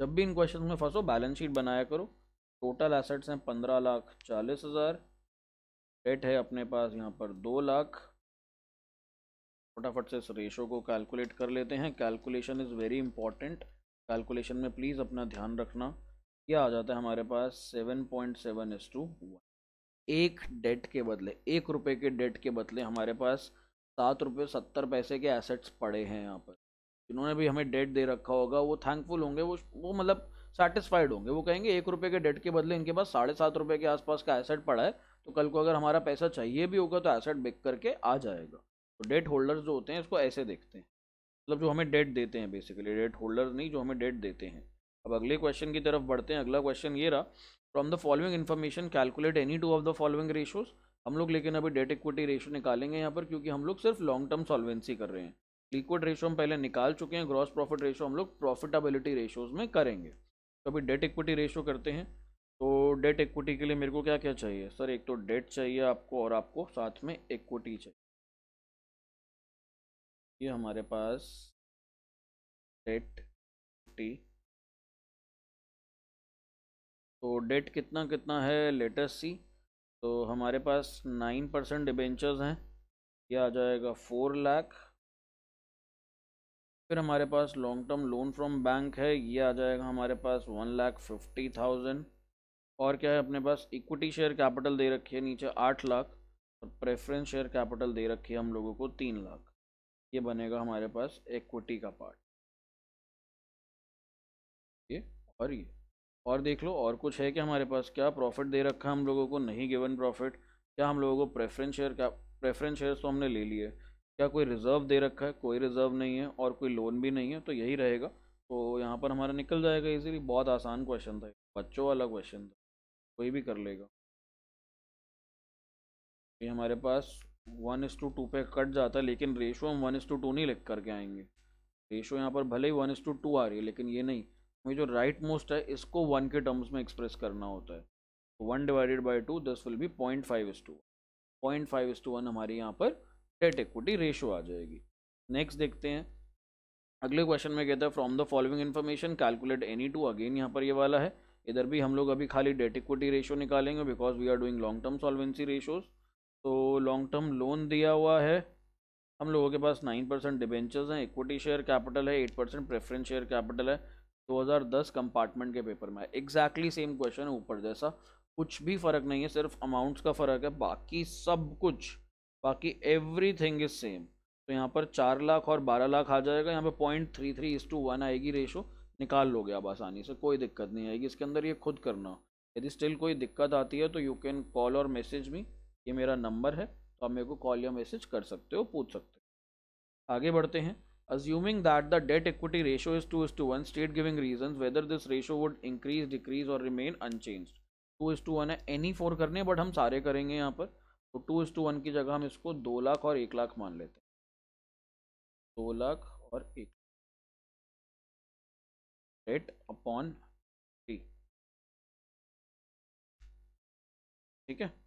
जब भी इन क्वेश्चन में फंसो बैलेंस शीट बनाया करो टोटल एसेट्स हैं पंद्रह लाख चालीस हज़ार डेट है अपने पास यहाँ पर दो लाख फटाफट से इस रेशो को कैलकुलेट कर लेते हैं calculation is very important calculation में प्लीज़ अपना ध्यान रखना क्या आ जाता है हमारे पास seven point seven is to one एक डेट के बदले एक रुपये के डेट के बदले हमारे पास सात रुपये सत्तर पैसे के एसेट्स पड़े हैं यहाँ पर जिन्होंने भी हमें डेट दे रखा होगा वो थैंकफुल होंगे वो वो मतलब सेटिस्फाइड होंगे वो कहेंगे एक रुपये के डेट के बदले इनके पास साढ़े सात रुपये के आसपास का एसेट पड़ा है तो कल को अगर हमारा पैसा चाहिए भी होगा तो एसेट बिक करके आ जाएगा तो डेट होल्डर्स जो होते हैं इसको ऐसे देखते हैं मतलब जो हमें डेट देते हैं बेसिकली डेट होल्डर नहीं जो हमें डेट देते हैं अब अगले क्वेश्चन की तरफ बढ़ते हैं अगला क्वेश्चन ये रहा from the following information calculate any two of the following ratios हम लोग लेकिन अभी डेट इक्विटी रेशो निकालेंगे यहाँ पर क्योंकि हम लोग सिर्फ लॉन्ग टर्म सॉल्वेंसी कर रहे हैं लिक्विड रेशो हम पहले निकाल चुके हैं ग्रॉस प्रॉफिट रेशो हम लोग प्रॉफिटेबिलिटी रेशोज में करेंगे तो अभी डेट इक्विटी रेशो करते हैं तो डेट इक्विटी के लिए मेरे को क्या क्या चाहिए सर एक तो डेट चाहिए आपको और आपको साथ में इक्विटी चाहिए ये हमारे पास डेट फिफ्टी तो डेट कितना कितना है लेटेस्ट सी तो हमारे पास नाइन परसेंट डिबेंचर्स हैं ये आ जाएगा फोर लाख फिर हमारे पास long term loan from bank है ये आ जाएगा हमारे पास वन लाख फिफ्टी थाउजेंड और क्या है अपने पास इक्विटी शेयर कैपिटल दे रखी है नीचे आठ लाख और प्रेफरेंस शेयर कैपिटल दे रखी है हम लोगों को तीन लाख ये बनेगा हमारे पास इक्विटी का पार्ट ये और ये और देख लो और कुछ है कि हमारे पास क्या प्रॉफिट दे रखा है हम लोगों को नहीं गिवन प्रॉफिट क्या हम लोगों को प्रेफरेंस शेयर क्या प्रेफरेंस शेयर तो हमने ले लिए क्या कोई रिजर्व दे रखा है कोई रिजर्व नहीं है और कोई लोन भी नहीं है तो यही रहेगा तो यहाँ पर हमारा निकल जाएगा इजीली बहुत आसान क्वेश्चन था बच्चों वाला क्वेश्चन था कोई भी कर लेगा ये हमारे पास वन एस टू टू पे कट जाता है लेकिन रेशो हम वन एस टू टू नहीं लिख करके आएंगे रेशो यहाँ पर भले ही वन इस टू टू आ रही है लेकिन ये नहीं हमें जो राइट मोस्ट है इसको वन के टर्म्स में एक्सप्रेस करना होता है one divided by two this will be point five is to point five is to one हमारी यहाँ पर डेट इक्विटी रेशो आ जाएगी नेक्स्ट देखते हैं अगले क्वेश्चन में कहता है from the following information calculate any two again यहाँ पर ये वाला है इधर भी हम लोग अभी खाली डेट इक्विटी रेशो निकालेंगे because we are doing long term solvency ratios तो लॉन्ग टर्म लोन दिया हुआ है हम लोगों के पास नाइन परसेंट डिबेंचर्स हैं इक्विटी शेयर कैपिटल है eight percent preference share capital है 2010 कंपार्टमेंट के पेपर में एग्जैक्टली सेम क्वेश्चन है ऊपर जैसा कुछ भी फ़र्क नहीं है सिर्फ अमाउंट्स का फ़र्क है बाकी सब कुछ बाकी एवरी थिंग इज सेम तो यहाँ पर चार लाख और बारह लाख आ जाएगा यहाँ पर point three three is to one आएगी रेशो निकाल लोगे आप आसानी से कोई दिक्कत नहीं आएगी इसके अंदर ये खुद करना यदि स्टिल कोई दिक्कत आती है तो यू कैन कॉल और मैसेज भी ये मेरा नंबर है तो आप मेरे को कॉल या मैसेज कर सकते हो पूछ सकते हो आगे बढ़ते हैं assuming that the debt equity ratio is two is to one state giving reason whether this ratio would increase decrease और remain unchanged two is to one है एनी फोर करने बट हम सारे करेंगे यहाँ पर तो टू इज टू वन की जगह हम इसको दो लाख और एक लाख मान लेते हैं दो लाख और एक डेट अपॉन थ्री ठीक है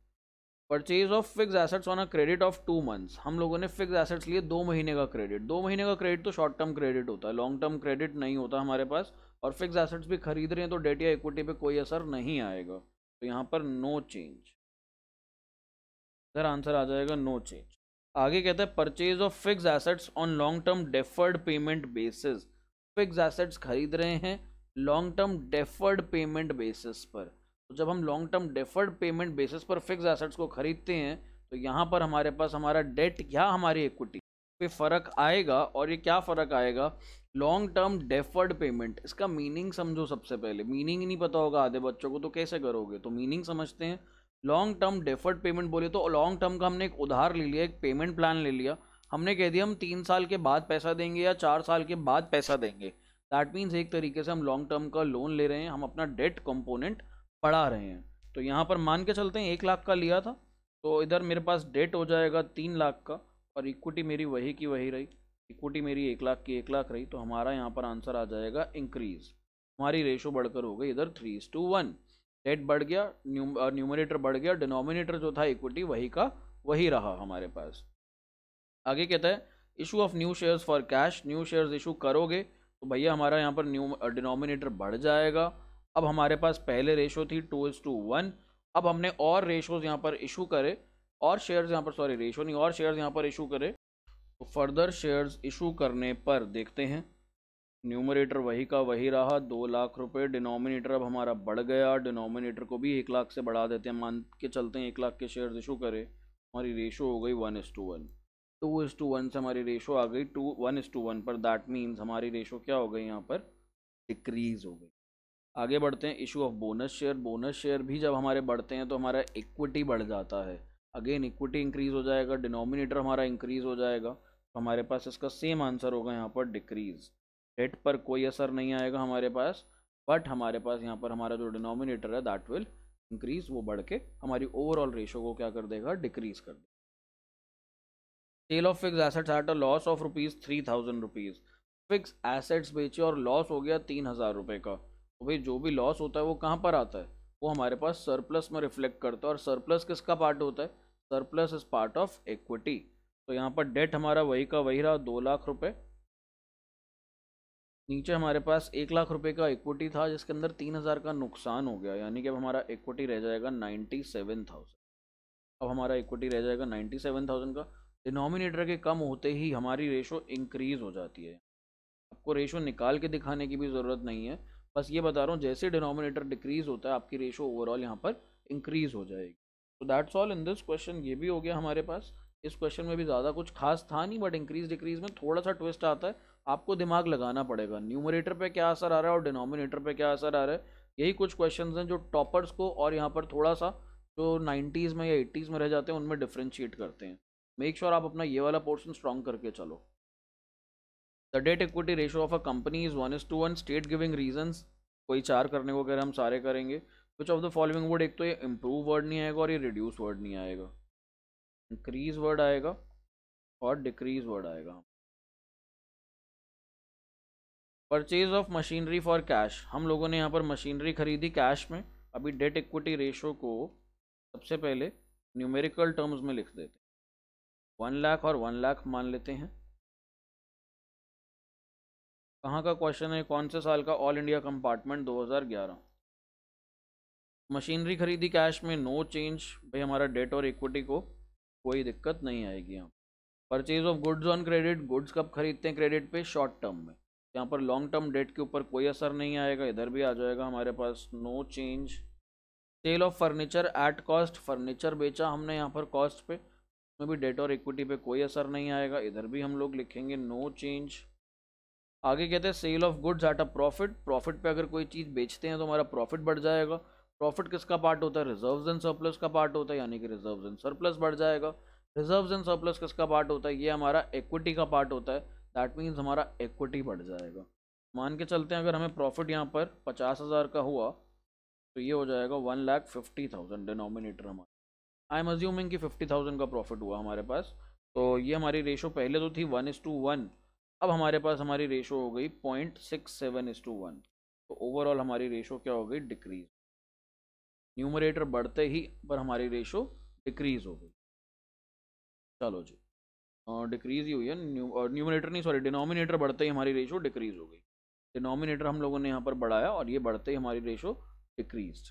purchase of fix assets on a credit of two months हम लोगों ने फिक्स एसेट्स लिए दो महीने का क्रेडिट दो महीने का क्रेडिट तो शॉर्ट टर्म क्रेडिट होता है लॉन्ग टर्म क्रेडिट नहीं होता हमारे पास और फिक्स एसेट्स भी खरीद रहे हैं तो डेट या इक्विटी पे कोई असर नहीं आएगा तो यहाँ पर नो चेंज सर आंसर आ जाएगा नो चेंज आगे कहते हैं purchase of fix assets on long term deferred payment basis fix assets खरीद रहे हैं long term deferred payment basis पर तो जब हम long term deferred payment basis पर फिक्स एसेट्स को खरीदते हैं तो यहाँ पर हमारे पास हमारा डेट या हमारी इक्विटी पे फ़र्क आएगा और ये क्या फ़र्क आएगा लॉन्ग टर्म डेफर्ड पेमेंट इसका मीनिंग समझो सबसे पहले मीनिंग ही नहीं पता होगा आधे बच्चों को तो कैसे करोगे तो मीनिंग समझते हैं लॉन्ग टर्म डेफर्ड पेमेंट बोले तो लॉन्ग टर्म का हमने एक उधार ले लिया एक पेमेंट प्लान ले लिया हमने कह दिया हम तीन साल के बाद पैसा देंगे या चार साल के बाद पैसा देंगे दैट मीन्स एक तरीके से हम लॉन्ग टर्म का लोन ले रहे हैं हम अपना डेट कंपोनेंट पढ़ा रहे हैं तो यहाँ पर मान के चलते हैं एक लाख का लिया था तो इधर मेरे पास डेट हो जाएगा तीन लाख का और इक्विटी मेरी वही की वही रही इक्विटी मेरी एक लाख की एक लाख रही तो हमारा यहाँ पर आंसर आ जाएगा इंक्रीज हमारी रेशो बढ़कर हो गई इधर थ्री टू वन डेट बढ़ गया न्यू न्यूमिनेटर बढ़ गया डिनोमिनेटर जो था इक्विटी वही का वही रहा हमारे पास आगे कहता है issue of new shares for cash new shares issue करोगे तो भैया हमारा यहाँ पर न्यू डिनोमिनेटर बढ़ जाएगा अब हमारे पास पहले रेशो थी टू इज़ टू वन अब हमने और रेशोज़ यहाँ पर इशू करे और शेयर्स यहाँ पर सॉरी रेशो नहीं और शेयर्स यहाँ पर इशू करे तो फर्दर शेयर्स इशू करने पर देखते हैं न्यूमरेटर वही का वही रहा दो लाख रुपए डिनोमिनेटर अब हमारा बढ़ गया डिनोमिनेटर को भी एक लाख से बढ़ा देते हैं मान के चलते हैं एक लाख के शेयर्स इशू करे हमारी रेशो हो गई one is to one two is to one से हमारी रेशो आ गई two one is to one पर दैट मीन्स हमारी रेशो क्या हो गई यहाँ पर डिक्रीज हो गई आगे बढ़ते हैं issue of bonus share bonus share भी जब हमारे बढ़ते हैं तो हमारा इक्विटी बढ़ जाता है अगेन इक्विटी इंक्रीज़ हो जाएगा डिनोमिनेटर हमारा इंक्रीज़ हो जाएगा तो हमारे पास इसका सेम आंसर होगा यहाँ पर डिक्रीज़ डेट पर कोई असर नहीं आएगा हमारे पास बट हमारे पास यहाँ पर हमारा जो डिनोमिनेटर है दैट विल इंक्रीज़ वो बढ़ के हमारी ओवरऑल रेशो को क्या कर देगा डिक्रीज़ कर देगा sale of fix assets at a loss of rupees three thousand rupees fix assets बेचे और लॉस हो गया तीन हज़ार रुपये का तो भाई जो भी लॉस होता है वो कहाँ पर आता है वो हमारे पास सरप्लस में रिफ्लेक्ट करता है और सरप्लस किसका पार्ट होता है surplus is part of equity तो यहाँ पर डेट हमारा वही का वही रहा दो लाख रुपए नीचे हमारे पास एक लाख रुपए का इक्विटी था जिसके अंदर तीन हज़ार का नुकसान हो गया यानी कि अब हमारा इक्विटी रह जाएगा नाइन्टी सेवन थाउजेंड अब हमारा इक्विटी रह जाएगा नाइन्टी सेवन थाउजेंड का डिनोमिनेटर के कम होते ही हमारी रेशो इंक्रीज हो जाती है आपको रेशो निकाल के दिखाने की भी ज़रूरत नहीं है बस ये बता रहा हूँ जैसे डिनोमिनेटर डिक्रीज होता है आपकी रेशो ओवरऑल यहाँ पर इंक्रीज हो जाएगी तो that's all in this question ये भी हो गया हमारे पास इस क्वेश्चन में भी ज़्यादा कुछ खास था नहीं बट इंक्रीज डिक्रीज में थोड़ा सा ट्विस्ट आता है आपको दिमाग लगाना पड़ेगा न्यूमरेटर पर क्या असर आ रहा है और डिनोमिनेटर पर क्या असर आ रहा है यही कुछ क्वेश्चन हैं जो टॉपर्स को और यहाँ पर थोड़ा सा जो नाइन्टीज़ में या एट्टीज में रह जाते हैं उनमें डिफ्रेंशिएट करते हैं मेक श्योर sure आप अपना ये वाला पोर्शन स्ट्रॉन्ग करके चलो the debt equity ratio of a company is one is to one state giving reasons कोई चार करने को कह हम सारे करेंगे कुछ ऑफ द फॉलोइंग वर्ड एक तो ये इम्प्रूव वर्ड नहीं आएगा और ये रिड्यूस वर्ड नहीं आएगा इंक्रीज वर्ड आएगा और डिक्रीज वर्ड आएगा purchase of machinery for cash हम लोगों ने यहाँ पर मशीनरी खरीदी कैश में अभी डेट इक्विटी रेशो को सबसे पहले न्यूमेरिकल टर्म्स में लिख देते हैं वन लाख और वन लाख मान लेते हैं कहाँ का क्वेश्चन है कौन से साल का ऑल इंडिया कंपार्टमेंट 2011 मशीनरी खरीदी कैश में नो चेंज भाई हमारा डेट और इक्विटी को कोई दिक्कत नहीं आएगी यहाँ purchase of goods on credit goods कब खरीदते हैं क्रेडिट पे शॉर्ट टर्म में यहाँ पर लॉन्ग टर्म डेट के ऊपर कोई असर नहीं आएगा इधर भी आ जाएगा हमारे पास no change sale of furniture at cost furniture बेचा हमने यहाँ पर कॉस्ट पे उसमें भी डेट और इक्विटी पे कोई असर नहीं आएगा इधर भी हम लोग लिखेंगे नो चेंज आगे कहते हैं sale of goods at a profit profit पे अगर कोई चीज़ बेचते हैं तो हमारा प्रॉफिट बढ़ जाएगा प्रॉफिट किसका पार्ट होता है रिजर्व एंड सरप्लस का पार्ट होता है यानी कि रिजर्व एंड सरप्लस बढ़ जाएगा रिजर्व एंड सरप्लस किसका पार्ट होता है ये हमारा इक्विटी का पार्ट होता है दैट मीन्स हमारा इक्विटी बढ़ जाएगा मान के चलते हैं अगर हमें प्रॉफिट यहाँ पर पचास हज़ार का हुआ तो ये हो जाएगा one lakh fifty thousand denominator हमारा आई एम अज्यूमिंग कि फिफ्टी थाउजेंड का प्रॉफिट हुआ हमारे पास तो ये हमारी रेशो पहले तो थी वन इज़ टू वन अब हमारे पास हमारी रेशो हो गई point six seven is to one तो ओवरऑल हमारी रेशो क्या हो गई डिक्रीज न्यूमरेटर बढ़ते ही पर हमारी रेशो डिक्रीज हो गई चलो जी डिक्रीज ही हुई है न्यूमरेटर नहीं सॉरी डिनोमिनेटर बढ़ते ही हमारी रेशो डिक्रीज हो गई डिनोमिनेटर हम लोगों ने यहाँ पर बढ़ाया और ये बढ़ते ही हमारी रेशो डिक्रीज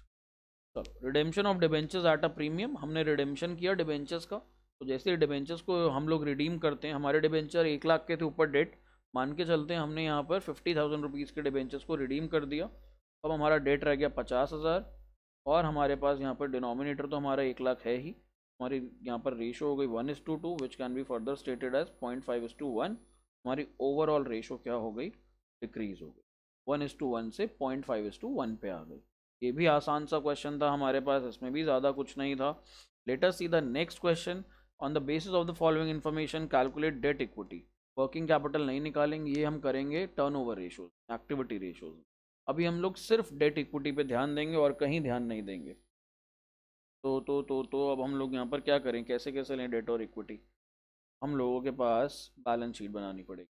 चलो redemption of debentures at a premium हमने रिडेम्पशन किया डिबेंचर्स का तो जैसे डिबेंचर्स को हम लोग रिडीम करते हैं हमारे डिबेंचर एक लाख के थे ऊपर डेट मान के चलते हैं हमने यहाँ पर फिफ्टी थाउजेंड रुपीज़ के डिबेंचर्स को रिडीम कर दिया अब हमारा डेट रह गया पचास हज़ार और हमारे पास यहाँ पर डिनोमिनेटर तो हमारा एक लाख है ही हमारी यहाँ पर रेशो हो गई one is to two which can be further stated as point five is to one हमारी ओवरऑल रेशो क्या हो गई डिक्रीज़ हो गई वन इज़ टू वन से point five is to one पे आ गई ये भी आसान सा क्वेश्चन था हमारे पास इसमें भी ज़्यादा कुछ नहीं था let's see the next question on the basis of the following information calculate debt equity working capital नहीं निकालेंगे ये हम करेंगे turnover ratios activity ratios अभी हम लोग सिर्फ डेट इक्विटी पे ध्यान देंगे और कहीं ध्यान नहीं देंगे तो तो तो तो अब हम लोग यहाँ पर क्या करें कैसे कैसे लें डेट और इक्विटी हम लोगों के पास बैलेंस शीट बनानी पड़ेगी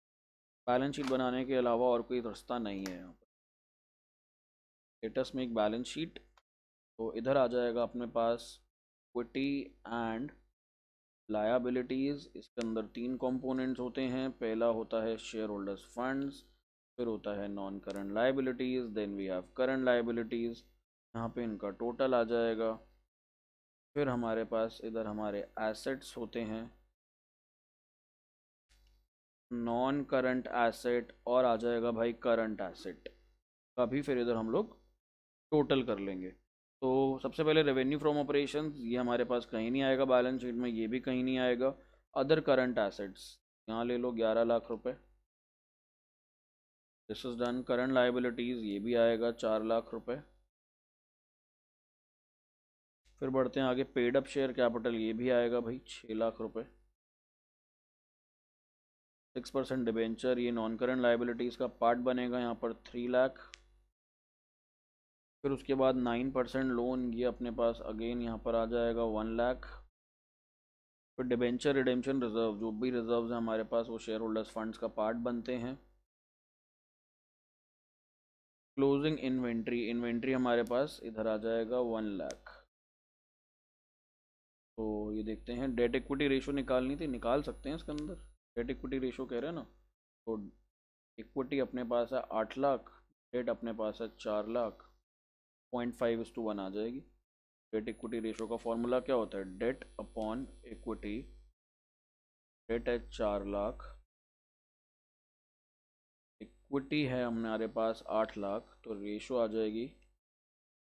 बैलेंस शीट बनाने के अलावा और कोई रास्ता नहीं है यहाँ पर लेटेस्ट में एक बैलेंस शीट तो इधर आ जाएगा अपने पास इक्विटी एंड लायाबिलिटीज़ इसके अंदर तीन कंपोनेंट्स होते हैं पहला होता है शेयर होल्डर्स फंड्स फिर होता है non current liabilities then we have current liabilities यहाँ पे इनका टोटल आ जाएगा फिर हमारे पास इधर हमारे एसेट्स होते हैं नॉन करंट एसेट और आ जाएगा भाई करंट एसेट का भी फिर इधर हम लोग टोटल कर लेंगे तो सबसे पहले रेवेन्यू फ्रॉम ऑपरेशन ये हमारे पास कहीं नहीं आएगा बैलेंस शीट में ये भी कहीं नहीं आएगा अदर करंट एसेट्स यहाँ ले लो ग्यारह लाख रुपये this is done current liabilities ये भी आएगा चार लाख रुपये फिर बढ़ते हैं आगे पेड अप शेयर कैपिटल ये भी आएगा भाई छः लाख रुपए सिक्स परसेंट डिबेंचर ये नॉन करंट लाइबिलिटीज़ का पार्ट बनेगा यहाँ पर थ्री लाख फिर उसके बाद नाइन परसेंट लोन ये अपने पास अगेन यहाँ पर आ जाएगा वन लाख फिर डिबेंचर रिडेम्पशन रिजर्व जो भी रिजर्व हैं हमारे पास वो शेयर होल्डर्स फंड्स का पार्ट बनते हैं क्लोजिंग इन्वेंट्री इन्वेंट्री हमारे पास इधर आ जाएगा वन लाख तो ये देखते हैं डेट इक्विटी रेशो निकालनी थी निकाल सकते हैं इसके अंदर डेट इक्विटी रेशो कह रहे हैं ना तो इक्विटी अपने पास है आठ लाख डेट अपने पास है चार lakh point five to one आ जाएगी डेट इक्विटी रेशो का फॉर्मूला क्या होता है डेट अपॉन इक्विटी डेट है चार लाख इक्विटी है हमारे पास आठ लाख तो रेशो आ जाएगी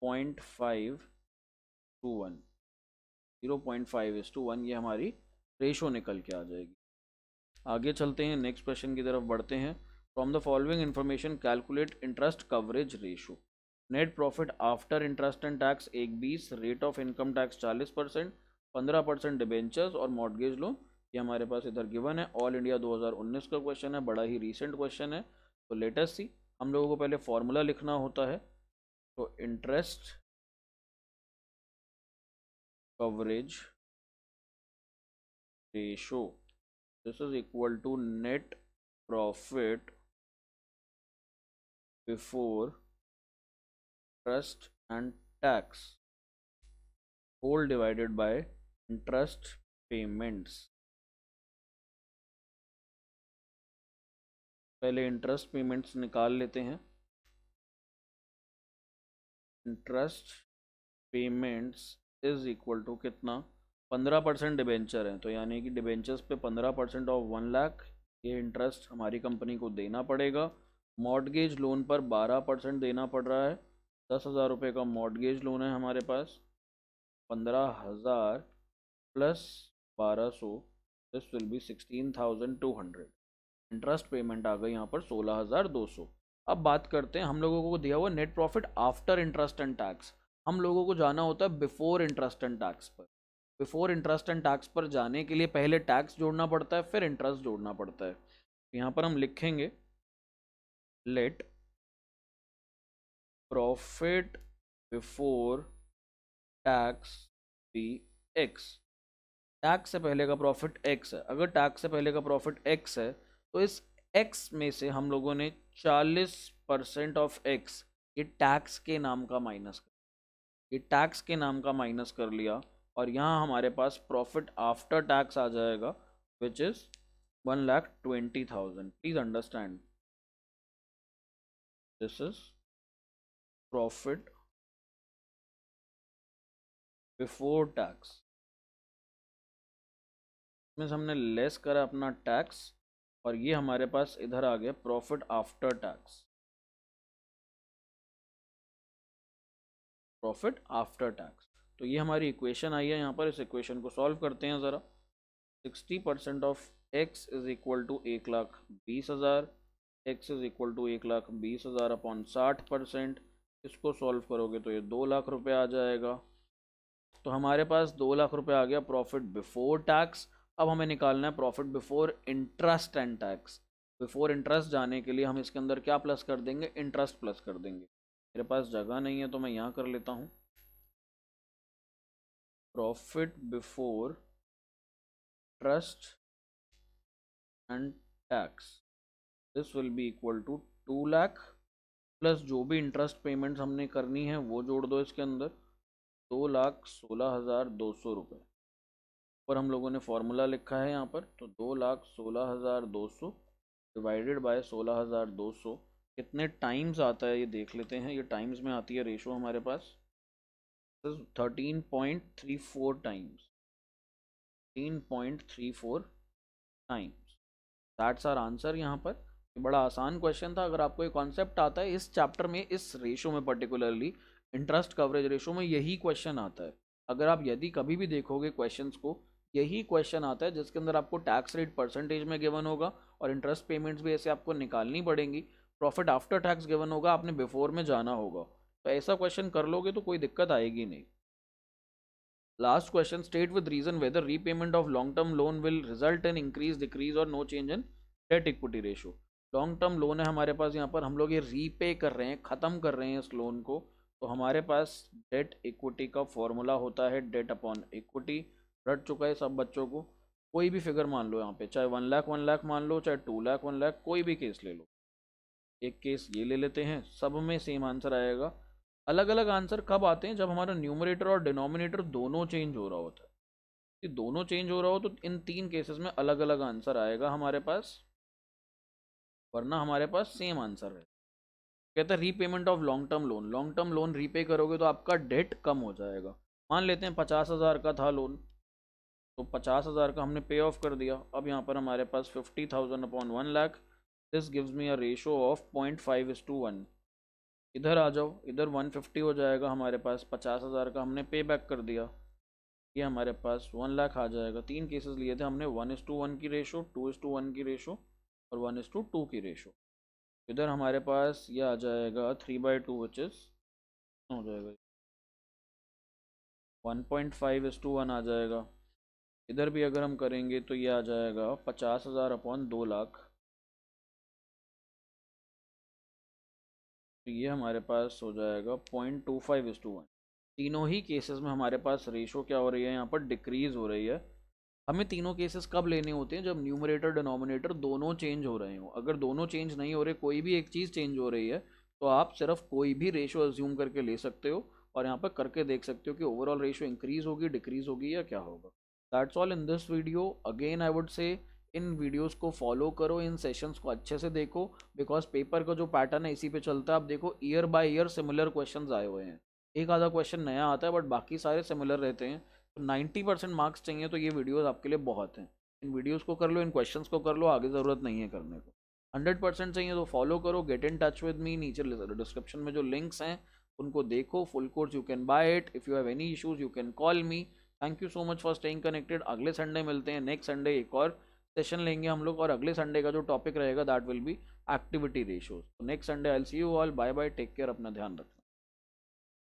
point five to one zero point five is to one ये हमारी रेशो निकल के आ जाएगी आगे चलते हैं नेक्स्ट क्वेश्चन की तरफ बढ़ते हैं from the following information calculate interest coverage ratio net profit after interest and tax एक बीस रेट ऑफ इनकम टैक्स चालीस परसेंट पंद्रह परसेंट डिबेंचर्स और मॉडगेज लोन ये हमारे पास इधर गिवन है ऑल इंडिया 2019 का क्वेश्चन है बड़ा ही रिसेंट क्वेश्चन है तो लेटेस्ट सी हम लोगों को पहले फॉर्मूला लिखना होता है तो interest coverage ratio this is equal to net profit before interest and tax whole divided by interest payments पहले इंटरेस्ट पेमेंट्स निकाल लेते हैं interest payments is equal to कितना पंद्रह परसेंट डिबेंचर है तो यानी कि डिबेंचर्स पे पंद्रह परसेंट ऑफ वन लाख ये इंटरेस्ट हमारी कंपनी को देना पड़ेगा मॉडगेज लोन पर बारह परसेंट देना पड़ रहा है दस हज़ार रुपये का मॉडगेज लोन है हमारे पास पंद्रह हज़ार प्लस बारह सौ this will be sixteen thousand two hundred interest payment आ गई यहाँ पर सोलह हज़ार दो सौ अब बात करते हैं हम लोगों को दिया हुआ net profit after interest and tax हम लोगों को जाना होता है बिफोर इंटरेस्ट एंड टैक्स पर बिफोर इंटरेस्ट एंड टैक्स पर जाने के लिए पहले टैक्स जोड़ना पड़ता है फिर इंटरेस्ट जोड़ना पड़ता है यहाँ पर हम लिखेंगे let profit before tax be x tax से पहले का प्रॉफिट एक्स है अगर टैक्स से पहले का प्रॉफिट एक्स है तो इस एक्स में से हम लोगों ने 40 परसेंट ऑफ एक्स ये टैक्स के नाम का माइनस कर ये टैक्स के नाम का माइनस कर लिया और यहाँ हमारे पास प्रॉफिट आफ्टर टैक्स आ जाएगा which is one lakh twenty thousand please understand this is profit before tax इसमें हमने लेस करा अपना टैक्स और ये हमारे पास इधर आ गया profit after tax profit after tax तो ये हमारी इक्वेशन आई है यहाँ पर इस इक्वेशन को सॉल्व करते हैं ज़रा sixty percent of x is equal to एक लाख बीस हज़ार एक्स इज इक्वल टू एक लाख बीस हज़ार अपॉन साठ परसेंट इसको सॉल्व करोगे तो ये दो लाख रुपए आ जाएगा तो हमारे पास दो लाख रुपए आ गया प्रॉफिट बिफोर टैक्स अब हमें निकालना है profit before interest and tax before interest जाने के लिए हम इसके अंदर क्या प्लस कर देंगे इंटरेस्ट प्लस कर देंगे मेरे पास जगह नहीं है तो मैं यहाँ कर लेता हूँ profit before interest and tax this will be equal to two lakh plus जो भी इंटरेस्ट पेमेंट्स हमने करनी है वो जोड़ दो इसके अंदर दो लाख सोलह हज़ार दो सौ रुपये पर हम लोगों ने फार्मूला लिखा है यहाँ पर तो दो लाख सोलह हज़ार दो सौ डिवाइडेड बाय सोलह हज़ार दो सौ कितने टाइम्स आता है ये देख लेते हैं ये टाइम्स में आती है रेशो हमारे पास thirteen point three four times thirteen point three four times that's our answer यहाँ पर बड़ा आसान क्वेश्चन था अगर आपको ये कॉन्सेप्ट आता है इस चैप्टर में इस रेशो में पर्टिकुलरली इंटरेस्ट कवरेज रेशो में यही क्वेश्चन आता है अगर आप यदि कभी भी देखोगे क्वेश्चन को यही क्वेश्चन आता है जिसके अंदर आपको टैक्स रेट परसेंटेज में गिवन होगा और इंटरेस्ट पेमेंट्स भी ऐसे आपको निकालनी पड़ेंगी प्रॉफिट आफ्टर टैक्स गिवन होगा आपने बिफोर में जाना होगा तो ऐसा क्वेश्चन कर लोगे तो कोई दिक्कत आएगी नहीं last question state with reason whether repayment of long term loan will result in increase decrease और no change in debt equity ratio long term loan है हमारे पास यहाँ पर हम लोग ये रीपे कर रहे हैं ख़त्म कर रहे हैं इस लोन को तो हमारे पास डेट इक्विटी का फॉर्मूला होता है डेट अपॉन इक्विटी रट चुका है सब बच्चों को कोई भी फिगर मान लो यहाँ पे चाहे वन लाख वन लाख मान लो चाहे टू लाख वन लाख कोई भी केस ले लो एक केस ये ले लेते हैं सब में सेम आंसर आएगा अलग अलग आंसर कब आते हैं जब हमारा न्यूमरेटर और डिनोमिनेटर दोनों चेंज हो रहा होता है दोनों चेंज हो रहा हो तो इन तीन केसेस में अलग अलग आंसर आएगा हमारे पास वरना हमारे पास सेम आंसर है कहते हैं repayment of long term loan long term loan repay करोगे तो आपका डेट कम हो जाएगा मान लेते हैं पचास हज़ार का था लोन तो पचास हज़ार का हमने पे ऑफ कर दिया अब यहाँ पर हमारे पास fifty thousand upon one lakh this gives me a ratio of point five is to one इधर आ जाओ इधर वन फिफ्टी हो जाएगा हमारे पास पचास हज़ार का हमने पे बैक कर दिया ये हमारे पास वन लाख आ जाएगा तीन केसेस लिए थे हमने वन इज़ टू वन की ratio two is to one की रेशो और वन इज़ टू टू की रेशो इधर हमारे पास ये आ जाएगा three by two which is हो जाएगा one point five is to one आ जाएगा इधर भी अगर हम करेंगे तो ये आ जाएगा पचास हज़ार अपॉन दो लाख तो ये हमारे पास हो जाएगा point two five is to one तीनों ही केसेस में हमारे पास रेशो क्या हो रही है यहाँ पर डिक्रीज़ हो रही है हमें तीनों केसेस कब लेने होते हैं जब न्यूमरेटर डिनोमिनेटर दोनों चेंज हो रहे हो अगर दोनों चेंज नहीं हो रहे कोई भी एक चीज़ चेंज हो रही है तो आप सिर्फ कोई भी रेशो एज्यूम करके ले सकते हो और यहाँ पर करके देख सकते हो कि ओवरऑल रेशो इंक्रीज होगी डिक्रीज होगी या क्या होगा that's all in this video again I would say in videos को फॉलो करो इन सेशंस को अच्छे से देखो बिकॉज पेपर का जो पैटर्न है इसी पे चलता है आप देखो year by year similar questions आए हुए हैं एक आधा क्वेश्चन नया आता है बट बाकी सारे सिमिलर रहते हैं नाइन्टी परसेंट मार्क्स चाहिए तो ये वीडियोज़ आपके लिए बहुत हैं इन वीडियोज़ को कर लो इन क्वेश्चन को कर लो आगे ज़रूरत नहीं है करने को हंड्रेड परसेंट चाहिए तो फॉलो करो get in touch with me नीचे डिस्क्रिप्शन में जो लिंक्स हैं उनको देखो full course you can buy it if you have any issues you can call me thank you so much for staying connected अगले संडे मिलते हैं नेक्स्ट संडे एक और सेशन लेंगे हम लोग और अगले संडे का जो टॉपिक रहेगा that will be activity ratios तो next Sunday I see you all bye bye take care अपना ध्यान रखें